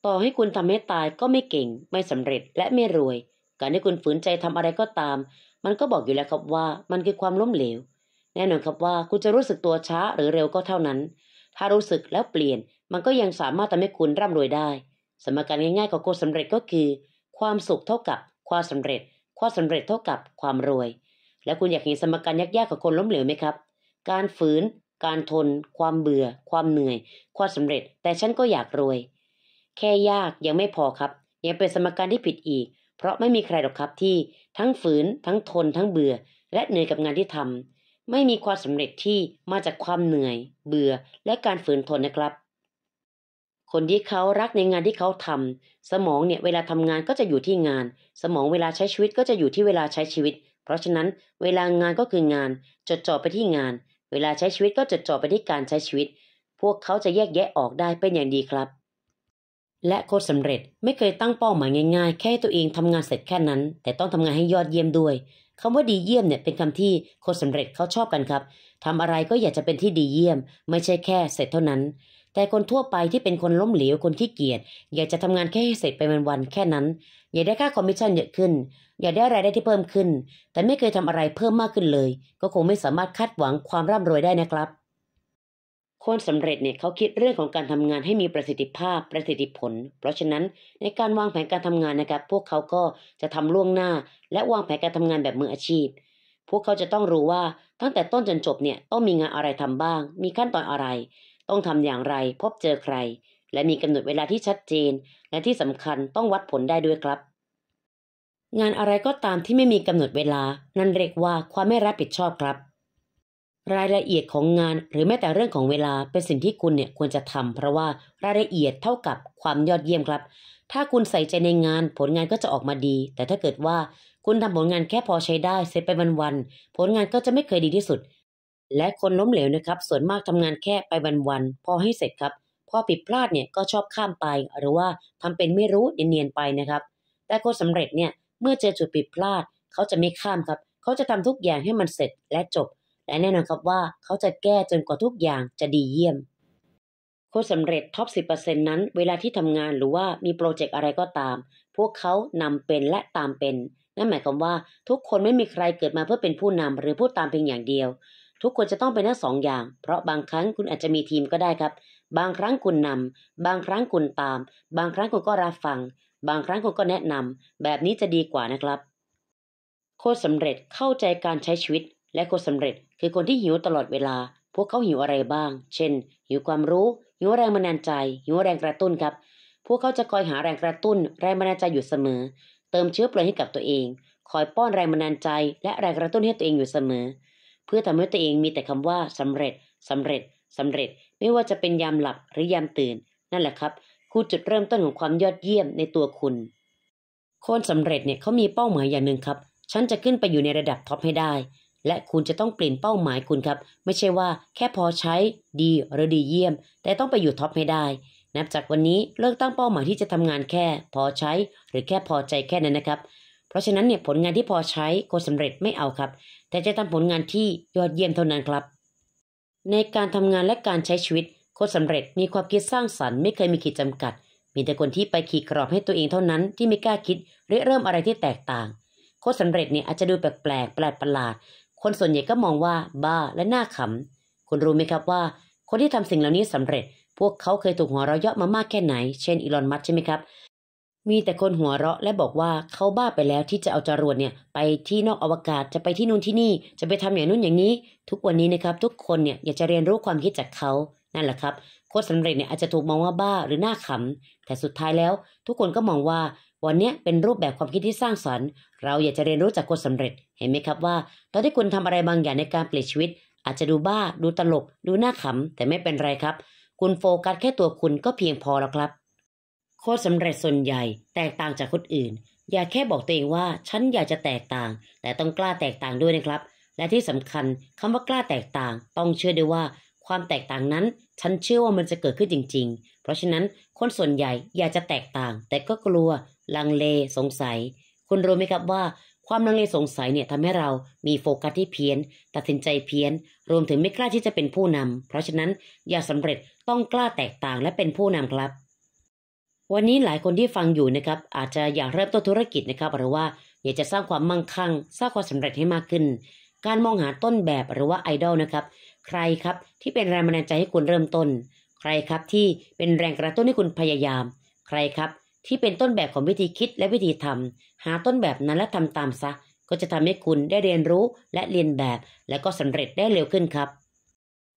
ต่อให้คุณทำให้ตายก็ไม่เก่ง ไม่สำเร็จ และไม่รวยการที่คุณฝืนใจทำอะไรก็ตามมันก็บอกอยู่แล้วครับว่ามันคือความล้มเหลว แน่นอนครับว่า คุณจะรู้สึกตัวช้าหรือเร็วก็เท่านั้น ถ้ารู้สึกแล้วเปลี่ยนมันก็ยังสามารถทำให้คุณร่ำรวยได้ สมการง่ายๆของโกสำเร็จก็คือ ความสุขเท่ากับความสำเร็จ ความสำเร็จเท่ากับความรวย และคุณอยากเห็นสมการยากๆของคนล้มเหลวไหมครับ การฝืนการทน ความเบื่อ ความเหนื่อย ความสำเร็จ แต่ฉันก็อยากรวย แค่ยากยังไม่พอครับ ยังเป็นสมการที่ผิดอีกเพราะไม่มีใครหรอกครับที่ทั้งฝืน ทั้งทน ทั้งเบื่อ และเหนื่อยกับงานที่ทำไม่มีความสำเร็จที่มาจากความเหนื่อย เบื่อและการฝืนทนนะครับ คนที่เขารักในงานที่เขาทำ สมองเนี่ยเวลาทำงานก็จะอยู่ที่งาน สมองเวลาใช้ชีวิตก็จะอยู่ที่เวลาใช้ชีวิต เพราะฉะนั้นเวลางานก็คืองาน จดจ่อไปที่งาน เวลาใช้ชีวิตก็จดจ่อไปที่การใช้ชีวิต พวกเขาจะแยกแยะออกได้เป็นอย่างดีครับและโค้ดสำเร็จไม่เคยตั้งเป้าหมายง่ายๆแค่ให้ตัวเองทำงานเสร็จแค่นั้น แต่ต้องทำงานให้ยอดเยี่ยมด้วยคำว่าดีเยี่ยมเนี่ยเป็นคำที่โค้ดสำเร็จเขาชอบกันครับทำอะไรก็อยากจะเป็นที่ดีเยี่ยม ไม่ใช่แค่เสร็จเท่านั้น แต่คนทั่วไปที่เป็นคนล้มเหลวคนขี้เกียจอยากจะทำงานแค่ให้เสร็จไปวันๆแค่นั้น อยากได้ค่าคอมมิชชั่นเยอะขึ้น อยากได้รายได้ที่เพิ่มขึ้น แต่ไม่เคยทำอะไรเพิ่มมากขึ้นเลย ก็คงไม่สามารถคาดหวังความร่ำรวยได้นะครับคนสำเร็จเนี่ยเขาคิดเรื่องของการทำงานให้มีประสิทธิภาพประสิทธิผล เพราะฉะนั้นในการวางแผนการทำงานนะครับ พวกเขาก็จะทำล่วงหน้า และวางแผนการทำงานแบบมืออาชีพ พวกเขาจะต้องรู้ว่าตั้งแต่ต้นจนจบเนี่ยต้องมีงานอะไรทำบ้าง มีขั้นตอนอะไร ต้องทำอย่างไร พบเจอใคร และมีกำหนดเวลาที่ชัดเจนและที่สำคัญต้องวัดผลได้ด้วยครับ งานอะไรก็ตามที่ไม่มีกำหนดเวลา นั่นเรียกว่าความไม่รับผิดชอบครับรายละเอียดของงาน หรือแม้แต่เรื่องของเวลา เป็นสิ่งที่คุณเนี่ย ควรจะทำ เพราะว่ารายละเอียดเท่ากับความยอดเยี่ยมครับ ถ้าคุณใส่ใจในงานผลงานก็จะออกมาดี แต่ถ้าเกิดว่าคุณทำผลงานแค่พอใช้ได้ เสร็จไปวันๆผลงานก็จะไม่เคยดีที่สุด และคนล้มเหลวนะครับ ส่วนมากทำงานแค่ไปวันๆพอให้เสร็จครับพอผิดพลาดเนี่ยก็ชอบข้ามไป หรือว่าทำเป็นไม่รู้เนียนๆไปนะครับ แต่คนสำเร็จเนี่ยเมื่อเจอจุดผิดพลาด เขาจะไม่ข้ามครับ เขาจะทำทุกอย่างให้มันเสร็จและจบและแน่นอนครับว่าเขาจะแก้จนกว่าทุกอย่างจะดีเยี่ยม โค้ชสำเร็จท็อป10%นั้น เวลาที่ทำงานหรือว่ามีโปรเจกต์อะไรก็ตาม พวกเขานำเป็นและตามเป็น นั่นหมายความว่า ทุกคนไม่มีใครเกิดมาเพื่อเป็นผู้นำหรือผู้ตามเพียงอย่างเดียว ทุกคนจะต้องเป็นทั้งสองอย่าง เพราะบางครั้งคุณอาจจะมีทีมก็ได้ครับ บางครั้งคุณนำบางครั้งคุณตาม บางครั้งคุณก็รับฟัง บางครั้งคุณก็แนะนำแบบนี้จะดีกว่านะครับ โค้ชสำเร็จเข้าใจการใช้ชีวิตและคนสำเร็จคือคนที่หิวตลอดเวลา พวกเขาหิวอะไรบ้าง เช่น หิวความรู้ หิวแรงบันดาลใจ หิวแรงกระตุ้นครับ พวกเขาจะคอยหาแรงกระตุ้น แรงบันดาลใจอยู่เสมอ เติมเชื้อเพลิงให้กับตัวเอง คอยป้อนแรงบันดาลใจ และแรงกระตุ้นให้ตัวเองอยู่เสมอ เพื่อทำให้ตัวเองมีแต่คำว่า สำเร็จ สำเร็จ สำเร็จ ไม่ว่าจะเป็นยามหลับหรือยามตื่น นั่นแหละครับ คือจุดเริ่มต้นของความยอดเยี่ยมในตัวคุณ คนสำเร็จเนี่ยเขา มีเป้าหมายอย่างหนึ่งครับ ฉันจะขึ้นไปอยู่ในระดับท็อปให้ได้และคุณจะต้องเปลี่ยนเป้าหมายคุณครับ ไม่ใช่ว่าแค่พอใช้ ดี หรือดีเยี่ยม แต่ต้องไปอยู่ท็อปให้ได้ นับจากวันนี้เลิกตั้งเป้าหมายที่จะทำงานแค่ พอใช้ หรือแค่พอใจแค่นั้นนะครับ เพราะฉะนั้นเนี่ยผลงานที่พอใช้คนสำเร็จไม่เอาครับ แต่จะทำผลงานที่ยอดเยี่ยมเท่านั้นครับ ในการทำงานและการใช้ชีวิตโคดสำเร็จมีความคิดสร้างสรรค์ไม่เคยมีขีดจำกัด มีแต่คนที่ไปขีดกรอบให้ตัวเองเท่านั้นที่ไม่กล้าคิดหรือเริ่มอะไรที่แตกต่างโค้ดสำเร็จเนี่ยอาจจะดูแปลกแปลกประหลาดคนส่วนใหญ่ก็มองว่าบ้าและน่าขำคุณรู้ไหมครับว่า คนที่ทำสิ่งเหล่านี้สำเร็จ พวกเขาเคยถูกหัวเราะเยาะมามากแค่ไหน เช่นอีลอนมัสใช่ไหมครับมีแต่คนหัวเราะและบอกว่าเขาบ้าไปแล้วที่จะเอาจรวดเนี่ยไปที่นอกอวกาศจะไปที่นู่นที่นี่ จะไปทำอย่างนู้นอย่างนี้ ทุกวันนี้นะครับ ทุกคนเนี่ยอยากจะเรียนรู้ความคิดจากเขานั่นแหละครับโค้ดสำเร็จเนี่ยอาจจะถูกมองว่าบ้าหรือหน้าขำแต่สุดท้ายแล้วทุกคนก็มองว่าวันนี้เป็นรูปแบบความคิดที่สร้างสรรค์ เราอยากจะเรียนรู้จากโค้ดสำเร็จเห็นไหมครับว่า ตอนที่คุณทำอะไรบางอย่างในการเปลี่ยนชีวิต อาจจะดูบ้าดูตลกดูหน้าขำแต่ไม่เป็นไรครับ คุณโฟกัสแค่ตัวคุณก็เพียงพอแล้วครับโค้ดสำเร็จส่วนใหญ่ แตกต่างจากคนอื่น อย่าแค่บอกตัวเองว่าฉันอยากจะแตกต่าง แต่ต้องกล้าแตกต่างด้วยนะครับ และที่สำคัญคำว่ากล้าแตกต่าง ต้องเชื่อด้วยว่าความแตกต่างนั้นฉันเชื่อว่ามันจะเกิดขึ้นจริง ๆ เพราะฉะนั้นคนส่วนใหญ่อยากจะแตกต่าง แต่ก็กลัว ลังเลสงสัย คุณรู้ไหมครับว่า ความลังเลสงสัยเนี่ยทำให้เรามีโฟกัสที่เพี้ยน ตัดสินใจเพี้ยน รวมถึงไม่กล้าที่จะเป็นผู้นำเพราะฉะนั้นอยากสำเร็จต้องกล้าแตกต่างและเป็นผู้นำครับ วันนี้หลายคนที่ฟังอยู่นะครับ อาจจะอยากเริ่มต้นธุรกิจนะครับหรือว่าอยากจะสร้างความมั่งคั่ง สร้างความสำเร็จให้มากขึ้น การมองหาต้นแบบหรือว่าไอดอลนะครับใครครับ ที่เป็นแรงบันดาลใจให้คุณเริ่มต้น ใครครับที่เป็นแรงกระตุ้นให้คุณพยายาม ใครครับที่เป็นต้นแบบของวิธีคิดและวิธีทำหาต้นแบบนั้นและทำตามซะ ก็จะทำให้คุณได้เรียนรู้และเรียนแบบ และก็สำเร็จได้เร็วขึ้นครับ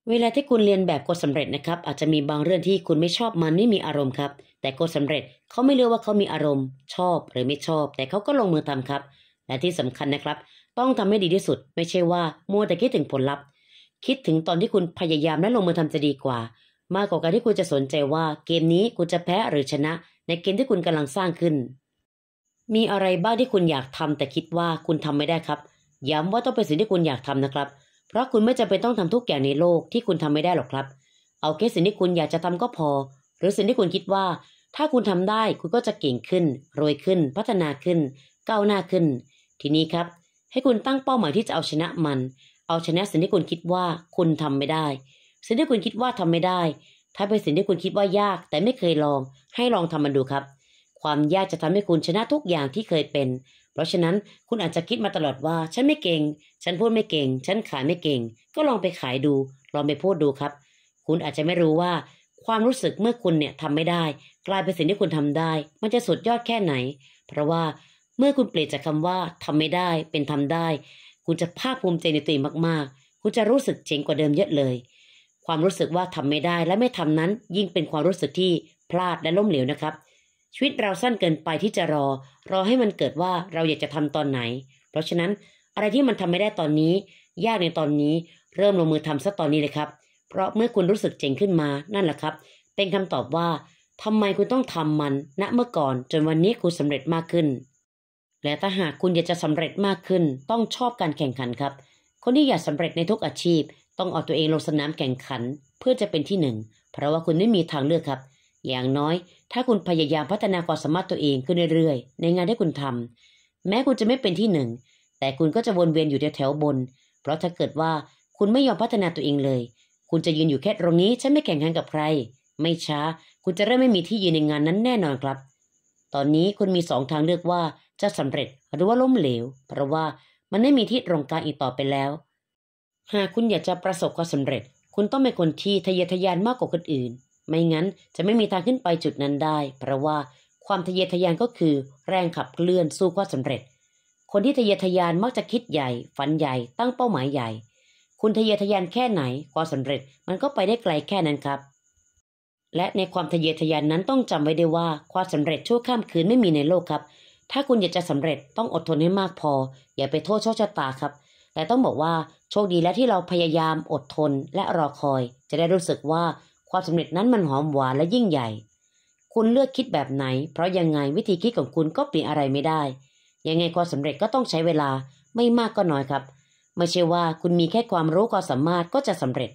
เวลาที่คุณเรียนแบบก็สำเร็จนะครับ อาจจะมีบางเรื่องที่คุณไม่ชอบมันไม่มีอารมณ์ครับแต่ก็สำเร็จเขาไม่เลือกว่าเขามีอารมณ์ ชอบหรือไม่ชอบ แต่เขาก็ลงมือทำครับ และที่สำคัญนะครับ ต้องทำให้ดีที่สุด ไม่ใช่ว่ามัวแต่คิดถึงผลลัพธ์คิดถึงตอนที่คุณพยายามและลงมือทำจะดีกว่า มากกว่าการที่คุณจะสนใจว่า เกมนี้คุณจะแพ้หรือชนะ ในเกมที่คุณกำลังสร้างขึ้น มีอะไรบ้างที่คุณอยากทำ แต่คิดว่าคุณทำไม่ได้ครับ ย้ำว่าต้องเป็นสิ่งที่คุณอยากทำนะครับ เพราะคุณไม่จำเป็นต้องทำทุกอย่างในโลกที่คุณทำไม่ได้หรอกครับ เอาแค่สิ่งที่คุณอยากจะทำก็พอ หรือสิ่งที่คุณคิดว่า ถ้าคุณทำได้คุณก็จะเก่งขึ้นรวยขึ้น พัฒนาขึ้น ก้าวหน้าขึ้น ทีนี้ครับ ให้คุณตั้งเป้าหมายที่จะเอาชนะมันเอาชนะ สิ่งที่คุณคิดว่าคุณทำไม่ได้ สิ่งที่คุณคิดว่าทำไม่ได้ ถ้าเป็นสิ่งที่คุณคิดว่ายากแต่ไม่เคยลอง ให้ลองทำมันดูครับ ความยากจะทำให้คุณชนะทุกอย่างที่เคยเป็น เพราะฉะนั้นคุณอาจจะคิดมาตลอดว่า ฉันไม่เก่ง ฉันพูดไม่เก่ง ฉันขายไม่เก่ง ก็ลองไปขายดู ลองไปพูดดูครับ คุณอาจจะไม่รู้ว่า ความรู้สึกเมื่อคุณเนี่ยทำไม่ได้ กลายเป็นสิ่งที่คุณทำได้ มันจะสุดยอดแค่ไหน เพราะว่าเมื่อคุณเปลี่ยนจากคำว่าทำไม่ได้ เป็นทำได้คุณจะภาคภูมิใจในตัวเองมากๆ คุณจะรู้สึกเจ๋งกว่าเดิมเยอะเลย ความรู้สึกว่าทำไม่ได้และไม่ทำนั้นยิ่งเป็นความรู้สึกที่พลาดและล้มเหลวนะครับ ชีวิตเราสั้นเกินไปที่จะรอ รอให้มันเกิดว่าเราอยากจะทำตอนไหน เพราะฉะนั้นอะไรที่มันทำไม่ได้ตอนนี้ ยากในตอนนี้เริ่มลงมือทำซะตอนนี้เลยครับ เพราะเมื่อคุณรู้สึกเจ๋งขึ้นมานั่นแหละครับ เป็นคำตอบว่า ทำไมคุณต้องทำมันณนะเมื่อก่อน จนวันนี้คุณสำเร็จมากขึ้นและถ้าหากคุณอยากจะสำเร็จมากขึ้น ต้องชอบการแข่งขันครับ คนที่อยากสำเร็จในทุกอาชีพ ต้องเอาตัวเองลงสนามแข่งขัน เพื่อจะเป็นที่หนึ่งเพราะว่าคุณไม่มีทางเลือกครับ อย่างน้อย ถ้าคุณพยายามพัฒนาความสามารถตัวเองขึ้นเรื่อยๆ ในงานที่คุณทำ แม้คุณจะไม่เป็นที่หนึ่งแต่คุณก็จะวนเวียนอยู่แถวๆบน เพราะถ้าเกิดว่าคุณไม่ยอมพัฒนาตัวเองเลย คุณจะยืนอยู่แค่ตรงนี้ฉันไม่แข่งขันกับใครไม่ช้าคุณจะเริ่มไม่มีที่ยืนในงานนั้นแน่นอนครับ ตอนนี้คุณมีสองทางเลือกว่าจะสำเร็จหรือว่าล้มเหลว เพราะว่ามันไม่มีที่ตรงกลางอีกต่อไปแล้ว หากคุณอยากจะประสบความสำเร็จ คุณต้องเป็นคนที่ทะเยอทะยานมากกว่าคนอื่น ไม่งั้นจะไม่มีทางขึ้นไปจุดนั้นได้เพราะว่าความทะเยอทะยานก็คือแรงขับเคลื่อนสู้ความสำเร็จ คนที่ทะเยอทะยานมักจะคิดใหญ่ ฝันใหญ่ ตั้งเป้าหมายใหญ่ คุณทะเยอทะยานแค่ไหน ความสำเร็จมันก็ไปได้ไกลแค่นั้นครับ และในความทะเยอทะยานนั้นต้องจำไว้ได้ว่าความสำเร็จชั่วข้ามคืนไม่มีในโลกครับถ้าคุณอยากจะสำเร็จต้องอดทนให้มากพอ อย่าไปโทษโชคชะตาครับ แต่ต้องบอกว่าโชคดีและที่เราพยายาม อดทนและรอคอย จะได้รู้สึกว่าความสำเร็จนั้นมันหอมหวานและยิ่งใหญ่ คุณเลือกคิดแบบไหน เพราะยังไงวิธีคิดของคุณก็เปลี่ยนอะไรไม่ได้ยังไงความสำเร็จก็ต้องใช้เวลาไม่มากก็น้อยครับไม่ใช่ว่าคุณมีแค่ความรู้ความสามารถก็จะสำเร็จ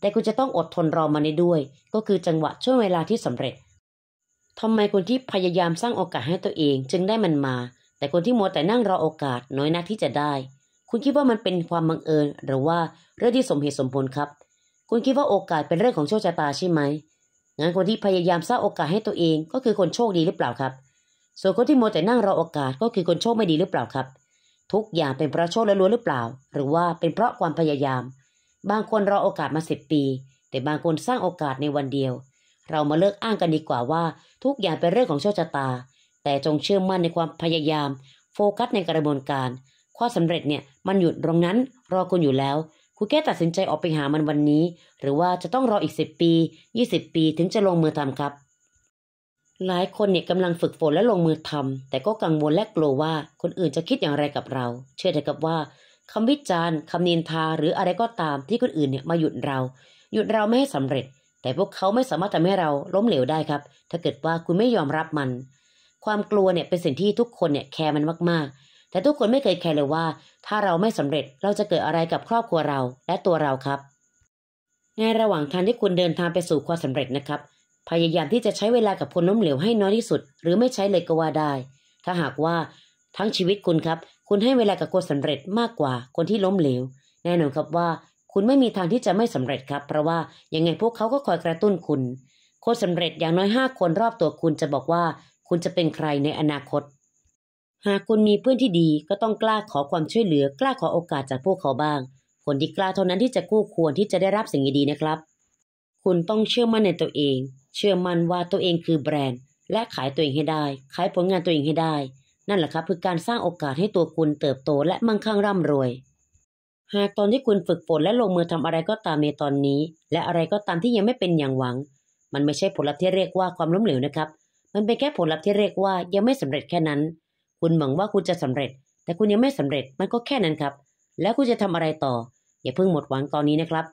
แต่คุณจะต้องอดทนรอมันได้ด้วย ก็คือจังหวะช่วงเวลาที่สำเร็จทำไมคนที่พยายามสร้างโอกาสให้ตัวเอง จึงได้มันมา แต่คนที่มัวแต่นั่งรอโอกาสน้อยนักที่จะได้ คุณคิดว่ามันเป็นความบังเอิญ หรือว่า เรื่องที่สมเหตุสมผลครับ คุณคิดว่าโอกาสเป็นเรื่องของโชคชะตาใช่ไหมงั้นคนที่พยายามสร้างโอกาสให้ตัวเอง ก็คือคนโชคดีหรือเปล่าครับ ส่วนคนที่มัวแต่นั่งรอโอกาสก็คือคนโชคไม่ดีหรือเปล่าครับ ทุกอย่างเป็นเพราะโชคล้วนหรือเปล่า หรือว่าเป็นเพราะความพยายาม บางคนรอโอกาสมาสิบปี แต่บางคนสร้างโอกาสในวันเดียวเรามาเลิกอ้างกันดีกว่าว่า ทุกอย่างเป็นเรื่องของโชคชะตา แต่จงเชื่อมั่นในความพยายาม โฟกัส ในกระบวนการ ความสำเร็จเนี่ยมันหยุดตรงนั้น รอคุณอยู่แล้วคุณแค่ตัดสินใจออกไปหามันวันนี้ หรือว่าจะต้องรออีก 10 ปี 20 ปีถึงจะลงมือทำครับ หลายคนเนี่ยกำลังฝึกฝนและลงมือทำ แต่ก็กังวลและกลัวว่าคนอื่นจะคิดอย่างไรกับเรา เชื่อเถอะกับว่าคำวิจารณ์คำนินทาหรืออะไรก็ตามที่คนอื่นเนี่ยมาหยุดเรา หยุดเราไม่ให้สำเร็จแต่พวกเขาไม่สามารถทำให้เราล้มเหลวได้ครับ ถ้าเกิดว่าคุณไม่ยอมรับมัน ความกลัวเนี่ยเป็นสิ่งที่ทุกคนเนี่ยแคร์มันมากๆ แต่ทุกคนไม่เคยแคร์เลยว่า ถ้าเราไม่สำเร็จเราจะเกิดอะไรกับครอบครัวเราและตัวเราครับ ในระหว่างทางที่คุณเดินทางไปสู่ความสำเร็จนะครับ พยายามที่จะใช้เวลากับคนล้มเหลวให้น้อยที่สุด หรือไม่ใช้เลยก็ว่าได้ ถ้าหากว่าทั้งชีวิตคุณครับคุณให้เวลากับคนสำเร็จมากกว่า คนที่ล้มเหลวแน่นอนครับว่าคุณไม่มีทางที่จะไม่สำเร็จครับเพราะว่ายังไงพวกเขาก็คอยกระตุ้นคุณโค้ชสาเร็จอย่างน้อยห้าคนรอบตัวคุณจะบอกว่า คุณจะเป็นใครในอนาคต หากคุณมีเพื่อนที่ดีก็ต้องกล้าขอความช่วยเหลือกล้าขอโอกาสจากพวกเขาบ้างคนที่กล้าเท่านั้นที่จะกู้ควรที่จะได้รับสิ่งดีๆนะครับ คุณต้องเชื่อมั่นในตัวเอง เชื่อมั่นว่าตัวเองคือแบรนด์ และขายตัวเองให้ได้ ขายผลงานตัวเองให้ได้ นั่นแหละครับ คือการสร้างโอกาสให้ตัวคุณ เติบโตและมั่งคั่งร่ำรวยหากตอนที่คุณฝึกฝนและลงมือทำอะไรก็ตามในตอนนี้และอะไรก็ตามที่ยังไม่เป็นอย่างหวัง มันไม่ใช่ผลลัพธ์ที่เรียกว่าความล้มเหลวนะครับ มันเป็นแค่ผลลัพธ์ที่เรียกว่ายังไม่สำเร็จแค่นั้น คุณหวังว่าคุณจะสำเร็จ แต่คุณยังไม่สำเร็จมันก็แค่นั้นครับ แล้วคุณจะทำอะไรต่อ อย่าเพิ่งหมดหวังตอนนี้นะครับ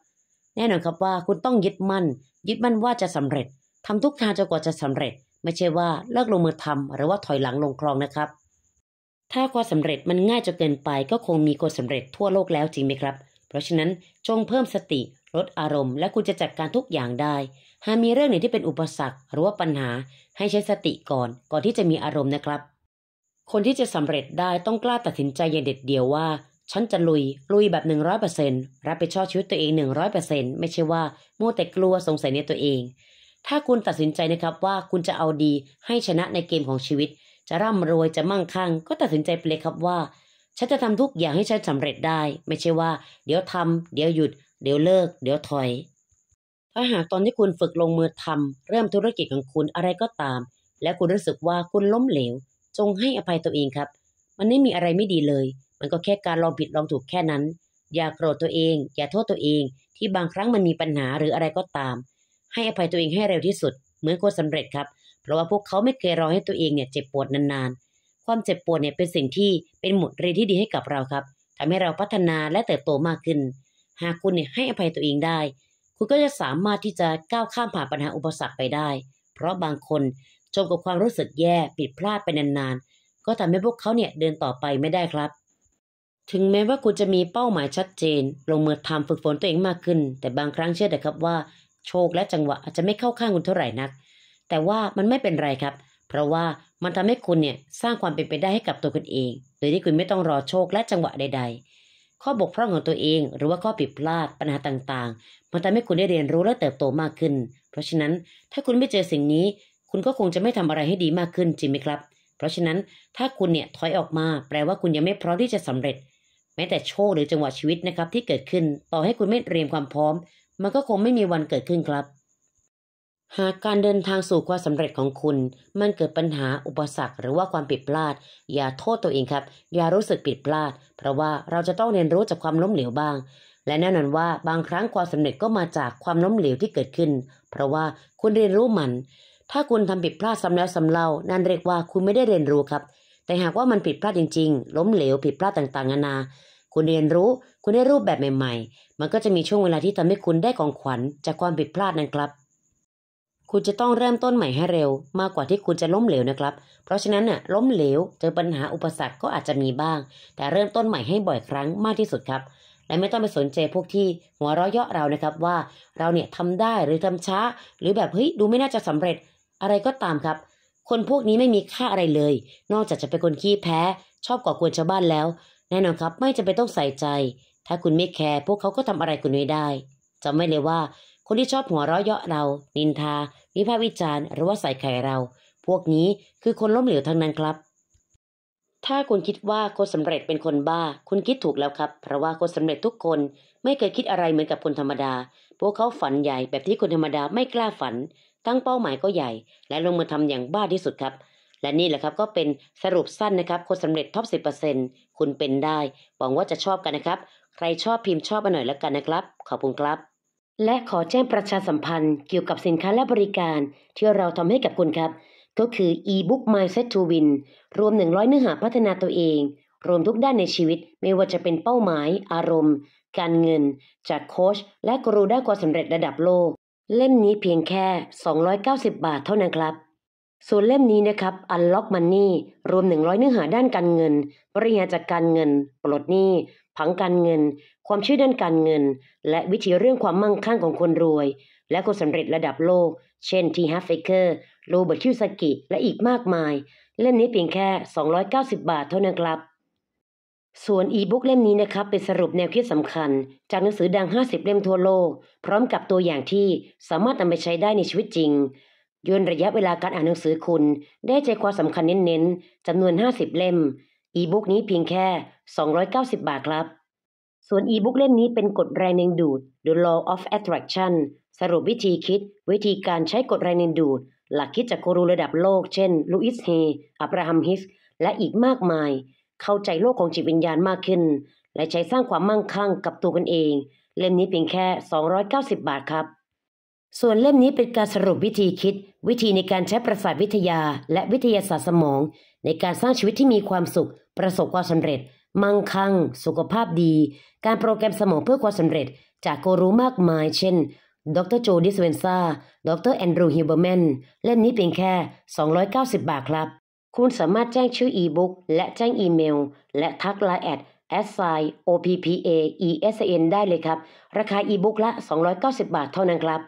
แน่นอนครับว่า คุณต้องยึดมั่นยึดมั่นว่าจะสำเร็จ ทำทุกทางจนกว่าจะสำเร็จ ไม่ใช่ว่าเลิกลงมือทำ หรือว่าถอยหลังลงคลองนะครับถ้าความสำเร็จมันง่ายจนเกินไปก็คงมีคนสำเร็จทั่วโลกแล้วจริงไหมครับ เพราะฉะนั้นจงเพิ่มสติลดอารมณ์และคุณจะจัดการทุกอย่างได้ หากมีเรื่องไหนที่เป็นอุปสรรคหรือว่าปัญหา ให้ใช้สติก่อนก่อนที่จะมีอารมณ์นะครับ คนที่จะสำเร็จได้ต้องกล้าตัดสินใจอย่างเด็ดเดียวว่าฉันจะลุยลุยแบบ 100%รับผิดชอบชีวิตตัวเอง100%ไม่ใช่ว่ามัวแต่กลัวสงสัยในตัวเอง ถ้าคุณตัดสินใจนะครับว่าคุณจะเอาดีให้ชนะในเกมของชีวิตจะร่ำรวยจะมั่งคั่งก็ตัดสินใจไปเลยครับว่า ฉันจะทำทุกอย่างให้ฉันสำเร็จได้ ไม่ใช่ว่าเดี๋ยวทำเดี๋ยวหยุด เดี๋ยวเลิก เดี๋ยวถอยถ้าหากตอนที่คุณฝึกลงมือทำเริ่มธุรกิจของคุณอะไรก็ตาม และคุณรู้สึกว่าคุณล้มเหลว จงให้อภัยตัวเองครับ มันไม่มีอะไรไม่ดีเลย มันก็แค่การลองผิดลองถูกแค่นั้น อย่าโกรธตัวเองอย่าโทษตัวเอง ที่บางครั้งมันมีปัญหาหรืออะไรก็ตาม ให้อภัยตัวเองให้เร็วที่สุดเหมือนคนสำเร็จครับราะว่าพวกเขาไม่เคยรอให้ตัวเองเนี่ยเจ็บปวดนานๆ ความเจ็บปวดเนี่ยเป็นสิ่งที่เป็นหมดเรียนที่ดีให้กับเราครับ ทำให้เราพัฒนาและเติบโตมากขึ้น หากคุณเนี่ยให้อภัยตัวเองได้ คุณก็จะสามารถที่จะก้าวข้ามผ่านปัญหาอุปสรรคไปได้ เพราะบางคนจมกับความรู้สึกแย่ผิดพลาดไปนานๆ ก็ทำให้พวกเขาเนี่ยเดินต่อไปไม่ได้ครับ ถึงแม้ว่าคุณจะมีเป้าหมายชัดเจน ลงมือทำฝึกฝนตัวเองมากขึ้น แต่บางครั้งเชื่อเถอะครับว่า โชคและจังหวะอาจจะไม่เข้าข้างคุณเท่าไหร่นักแต่ว่ามันไม่เป็นไรครับ เพราะว่ามันทำให้คุณเนี่ยสร้างความเป็นไปได้ให้กับตัวคุณเอง โดยที่คุณไม่ต้องรอโชคและจังหวะใดๆ ข้อบกพร่องของตัวเองหรือว่าข้อผิดพลาดปัญหาต่างๆ มันทำให้คุณได้เรียนรู้และเติบโตมากขึ้น เพราะฉะนั้นถ้าคุณไม่เจอสิ่งนี้ คุณก็คงจะไม่ทำอะไรให้ดีมากขึ้นจริงไหมครับ เพราะฉะนั้นถ้าคุณเนี่ยถอยออกมา แปลว่าคุณยังไม่พร้อมที่จะสำเร็จ แม้แต่โชคหรือจังหวะชีวิตนะครับที่เกิดขึ้น ต่อให้คุณไม่เตรียมความพร้อม มันก็คงไม่มีวันเกิดขึ้นครับหากการเดินทางสู่ความสำเร็จของคุณ มันเกิดปัญหาอุปสรรคหรือว่าความผิดพลาด อย่าโทษตัวเองครับ อย่ารู้สึกผิดพลาด เพราะว่าเราจะต้องเรียนรู้จากความล้มเหลวบ้าง และแน่นอนว่าบางครั้งความสำเร็จก็มาจากความล้มเหลวที่เกิดขึ้น เพราะว่าคุณเรียนรู้มันถ้าคุณทำผิดพลาดซ้ำแล้วซ้ำเล่านั่นเรียกว่าคุณไม่ได้เรียนรู้ครับ แต่หากว่ามันผิดพลาดจริงๆ ล้มเหลวผิดพลาดต่างๆนานา คุณเรียนรู้ คุณได้รูปแบบใหม่ๆ มันก็จะมีช่วงเวลาที่ทำให้คุณได้ของขวัญจากความผิดพลาดนั้นครับคุณจะต้องเริ่มต้นใหม่ให้เร็วมากกว่าที่คุณจะล้มเหลวนะครับ เพราะฉะนั้นน่ะล้มเหลวเจอปัญหาอุปสรรคก็อาจจะมีบ้าง แต่เริ่มต้นใหม่ให้บ่อยครั้งมากที่สุดครับ และไม่ต้องไปสนใจพวกที่หัวเราะเยาะเรานะครับว่าเราเนี่ยทำได้หรือทำช้า หรือแบบเฮ้ยดูไม่น่าจะสำเร็จ อะไรก็ตามครับ คนพวกนี้ไม่มีค่าอะไรเลย นอกจากจะเป็นคนขี้แพ้ชอบก่อกวนชาวบ้านแล้ว แน่นอนครับไม่จำเป็นต้องใส่ใจ ถ้าคุณไม่แคร์พวกเขาก็ทำอะไรคุณไม่ได้จำไว้เลยว่าคนที่ชอบหัวเราะเยาะเรา นินทาวิพากษ์วิจารณ์ หรือว่าใส่ไข่เรา พวกนี้คือคนล้มเหลวทั้งนั้นครับ ถ้าคุณคิดว่าคนสำเร็จเป็นคนบ้า คุณคิดถูกแล้วครับ เพราะว่าคนสำเร็จทุกคนไม่เคยคิดอะไรเหมือนกับคนธรรมดา พวกเขาฝันใหญ่แบบที่คนธรรมดาไม่กล้าฝัน ตั้งเป้าหมายก็ใหญ่ และลงมือทำอย่างบ้าที่สุดครับ และนี่แหละครับก็เป็นสรุปสั้นนะครับคนสำเร็จท็อปต์คุณเป็นได้หวังว่าจะชอบกันนะครับ ใครชอบพิมพ์ชอบมาหน่อยแล้วกันนะครับ ขอบคุณครับและขอแจ้งประชาสัมพันธ์เกี่ยวกับสินค้าและบริการ ที่เราทำให้กับคุณครับก็คือ e-book mindset to win รวม 100เนื้อหาพัฒนาตัวเอง รวมทุกด้านในชีวิตไม่ว่าจะเป็นเป้าหมาย อารมณ์ การเงิน จากโค้ชและครูด้านความสำเร็จระดับโลก เล่มนี้เพียงแค่ 290 บาทเท่านั้นครับ ส่วนเล่มนี้นะครับ Unlock Money รวม100เนื้อหาด้านการเงินบริหารจัดการเงินปลดหนี้ผังการเงินความเชื่อด้านการเงิน และวิธีเรื่องความมั่งคั่งของคนรวย และคนสำเร็จระดับโลก เช่น ทีฮัฟเฟเกอร์ โรเบิร์ต คิวสกิ และอีกมากมาย เล่มนี้เพียงแค่ 290 บาทเท่านั้นครับ ส่วนอีบุ๊กเล่มนี้นะครับ เป็นสรุปแนวคิดสำคัญ จากหนังสือดัง 50 เล่มทั่วโลก พร้อมกับตัวอย่างที่สามารถนำไปใช้ได้ในชีวิตจริง ย่นระยะเวลาการอ่านหนังสือคุณ ได้ใจความสำคัญเน้นๆจำนวน 50 เล่ม อีบุ๊กนี้เพียงแค่ 290 บาทครับส่วนอีบุ๊กเล่มนี้เป็นกฎแรงดึงดูด The Law of Attraction สรุปวิธีคิด วิธีการใช้กฎแรงดึงดูด หลักคิดจากโครูระดับโลกเช่นลูอิสเฮ อับราฮัมฮิส และอีกมากมาย เข้าใจโลกของจิตวิญญาณมากขึ้น และใช้สร้างความมั่งคั่งกับตัวกันเอง เล่มนี้เพียงแค่ 290 บาทครับ ส่วนเล่มนี้เป็นการสรุปวิธีคิด วิธีในการใช้ประสาทวิทยา และวิทยาศาสตร์สมอง ในการสร้างชีวิตที่มีความสุข ประสบความสำเร็จมั่งคั่งสุขภาพดี การโปรแกรมสมองเพื่อความสำเร็จจากกูรู้มากมายเช่นดรโจดิสเวนซาดรแอนดรูฮิลเบอร์แมนเล่มนี้เพียงแค่ 290 บาทครับ คุณสามารถแจ้งชื่ออีบุ๊กและแจ้งอีเมล และทักไลน์แอด s i o p p a e s n ได้เลยครับ ราคาอีบุ๊กละ 290 บาทเท่านั้นครับ